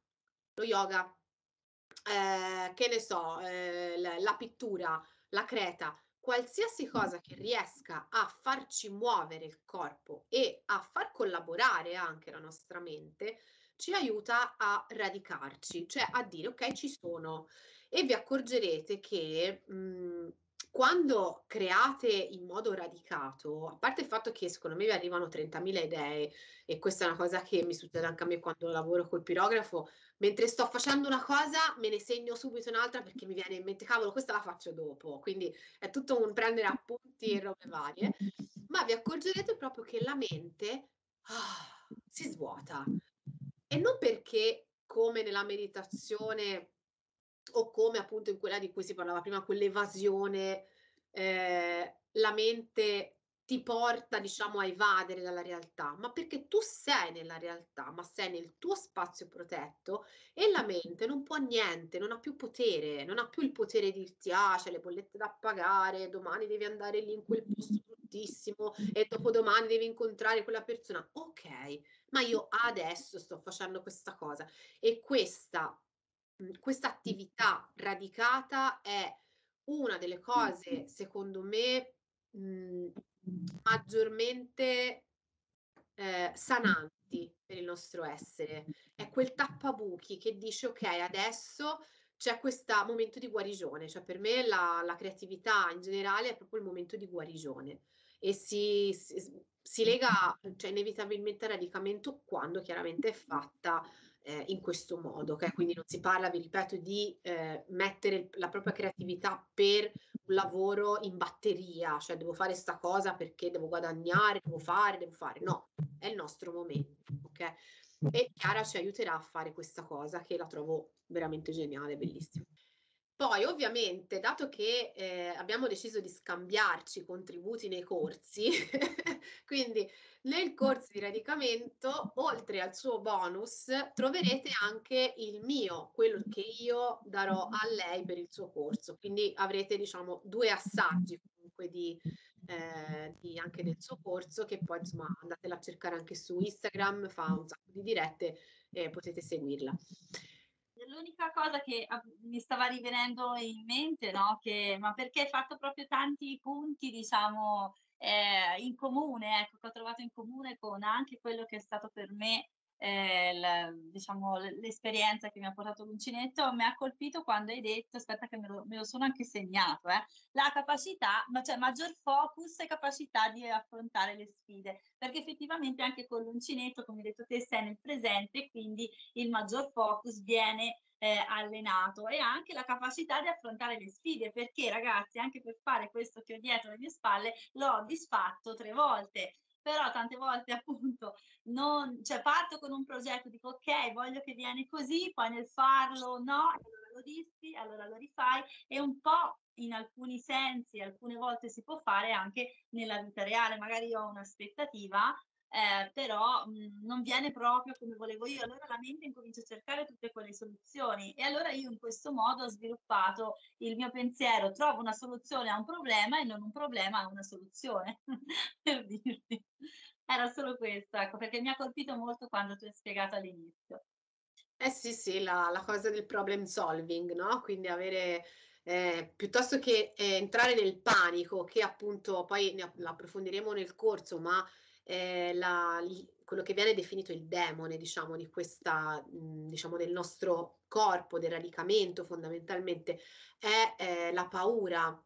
lo yoga, eh, che ne so, eh, la, la pittura, la creta, qualsiasi cosa che riesca a farci muovere il corpo e a far collaborare anche la nostra mente, ci aiuta a radicarci, cioè a dire ok ci sono e vi accorgerete che mh, mhmm, quando create in modo radicato, a parte il fatto che secondo me vi arrivano 30.000 idee e questa è una cosa che mi succede anche a me quando lavoro col pirografo, mentre sto facendo una cosa me ne segno subito un'altra perché mi viene in mente, cavolo, questa la faccio dopo, quindi è tutto un prendere appunti e robe varie, ma vi accorgerete proprio che la mente ah, si svuota e non perché come nella meditazione o come appunto in quella di cui si parlava prima, quell'evasione, eh, la mente ti porta, diciamo, a evadere dalla realtà, ma perché tu sei nella realtà, ma sei nel tuo spazio protetto e la mente non può niente, non ha più potere, non ha più il potere di dirti ah, c'è le bollette da pagare, domani devi andare lì in quel posto bruttissimo e dopodomani devi incontrare quella persona. Ok, ma io adesso sto facendo questa cosa e questa mhmm, questa attività radicata è una delle cose, secondo me, mh, mhmm, maggiormente eh, sananti per il nostro essere. È quel tappabuchi che dice ok, adesso c'è questo momento di guarigione, cioè per me la, la, creatività in generale è proprio il momento di guarigione e si, si, si lega cioè, inevitabilmente al radicamento quando chiaramente è fatta eh, in questo modo, okay? quindi non si parla, vi ripeto, di eh, mettere la propria creatività per un lavoro in batteria, cioè devo fare questa cosa perché devo guadagnare, devo fare, devo fare, no, è il nostro momento, ok? E Chiara ci aiuterà a fare questa cosa che la trovo veramente geniale, bellissima. Poi ovviamente, dato che eh, abbiamo deciso di scambiarci i contributi nei corsi, (laughs) quindi nel corso di radicamento, oltre al suo bonus, troverete anche il mio, quello che io darò a lei per il suo corso. Quindi avrete, diciamo, due assaggi comunque di, eh, di anche del suo corso, che poi insomma andatela a cercare anche su Instagram, fa un sacco di dirette e potete seguirla l'unica cosa che mi stava rivenendo in mente, no? Che, ma perché hai fatto proprio tanti punti, diciamo, eh, in comune, ecco, che ho trovato in comune con anche quello che è stato per me eh, la, diciamo, l'esperienza che mi ha portato l'uncinetto, mi ha colpito quando hai detto, aspetta che me lo, me lo sono anche segnato, eh, la capacità, ma cioè maggior focus e capacità di affrontare le sfide, perché effettivamente anche con l'uncinetto, come hai detto te, sei nel presente, quindi il maggior focus viene eh, allenato e anche la capacità di affrontare le sfide perché ragazzi anche per fare questo che ho dietro le mie spalle l'ho disfatto tre volte però tante volte appunto non, cioè, parto con un progetto, dico ok, voglio che viene così, poi nel farlo no, allora lo dissi, allora lo rifai e un po' in alcuni sensi, alcune volte si può fare anche nella vita reale, magari io ho un'aspettativa eh, però mh, mhmm, non viene proprio come volevo io. Allora la mente incomincia a cercare tutte quelle soluzioni e allora io in questo modo ho sviluppato il mio pensiero, trovo una soluzione a un problema e non un problema a una soluzione, (laughs) per dirti. Era solo questo, ecco, perché mi ha colpito molto quando tu hai spiegato all'inizio. Eh sì, sì, la, la cosa del problem solving, no? Quindi avere eh, piuttosto che eh, entrare nel panico, che appunto poi ne approfondiremo nel corso, ma eh, la, quello che viene definito il demone, diciamo, di questa, mh, diciamo, del nostro corpo, del radicamento fondamentalmente, è eh, la paura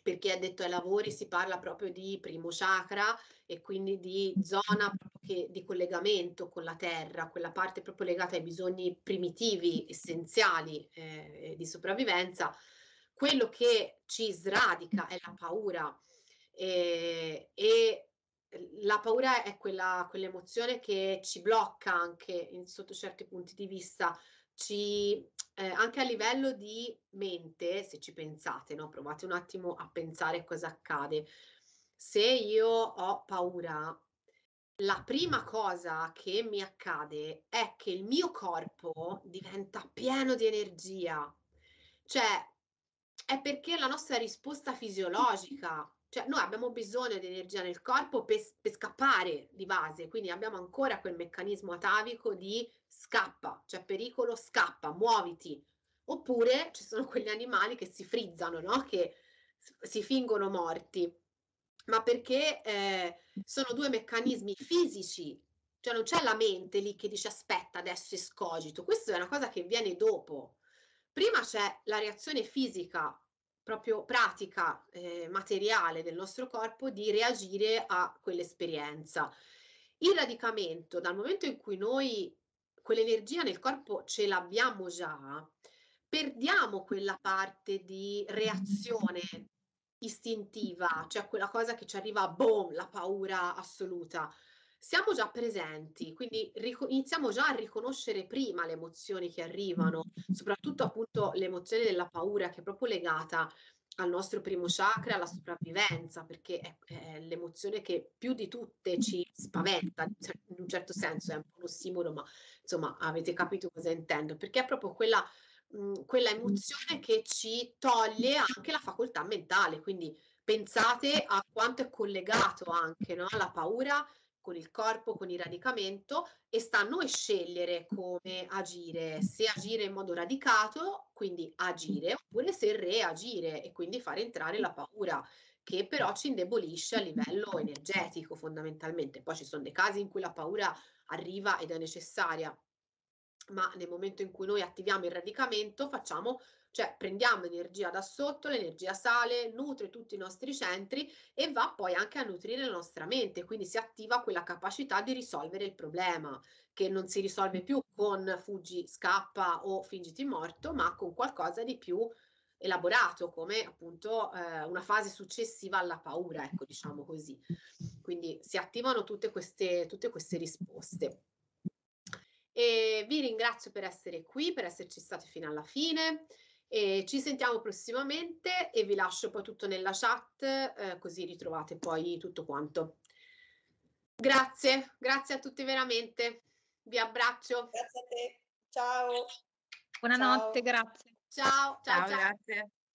per chi ha detto ai lavori si parla proprio di primo chakra e quindi di zona che, di collegamento con la terra, quella parte proprio legata ai bisogni primitivi, essenziali eh, di sopravvivenza. Quello che ci sradica è la paura eh, e la paura è quella, quell'emozione che ci blocca anche in, sotto certi punti di vista, ci, eh, anche a livello di mente, se ci pensate, no? provate un attimo a pensare cosa accade. Se io ho paura, la prima cosa che mi accade è che il mio corpo diventa pieno di energia, cioè è perché la nostra risposta fisiologica cioè noi abbiamo bisogno di energia nel corpo per, per scappare di base, quindi abbiamo ancora quel meccanismo atavico di scappa, cioè pericolo scappa, muoviti. Oppure ci sono quegli animali che si frizzano, no? che si fingono morti, ma perché eh, sono due meccanismi fisici cioè non c'è la mente lì che dice aspetta adesso escogito, questa è una cosa che viene dopo. Prima c'è la reazione fisica proprio pratica, eh, materiale del nostro corpo di reagire a quell'esperienza. Il radicamento, dal momento in cui noi quell'energia nel corpo ce l'abbiamo già, perdiamo quella parte di reazione istintiva, cioè quella cosa che ci arriva, boom, la paura assoluta siamo già presenti, quindi iniziamo già a riconoscere prima le emozioni che arrivano, mm-hmm. soprattutto appunto l'emozione della paura che è proprio legata al nostro primo chakra, alla sopravvivenza, perché è, è l'emozione che più di tutte ci spaventa, in un certo senso è un po' uno ossimoro, ma insomma avete capito cosa intendo, perché è proprio quella mhmm, quella emozione mm-hmm. che ci toglie anche la facoltà mentale. Quindi pensate a quanto è collegato anche no? la paura con il corpo, con il radicamento e sta a noi scegliere come agire, se agire in modo radicato, quindi agire, oppure se reagire e quindi fare entrare la paura che però ci indebolisce a livello energetico fondamentalmente. Poi ci sono dei casi in cui la paura arriva ed è necessaria, ma nel momento in cui noi attiviamo il radicamento facciamo cioè prendiamo energia da sotto, l'energia sale, nutre tutti i nostri centri e va poi anche a nutrire la nostra mente, quindi si attiva quella capacità di risolvere il problema, che non si risolve più con fuggi, scappa o fingiti morto, ma con qualcosa di più elaborato come appunto eh, una fase successiva alla paura, ecco diciamo così. Quindi si attivano tutte queste, tutte queste risposte. E vi ringrazio per essere qui, per esserci stati fino alla fine. E ci sentiamo prossimamente e vi lascio poi tutto nella chat, eh, così ritrovate poi tutto quanto. Grazie, grazie a tutti veramente. Vi abbraccio. Grazie a te. Ciao. Buonanotte, ciao. grazie. Ciao, ciao, ciao. ciao. Grazie.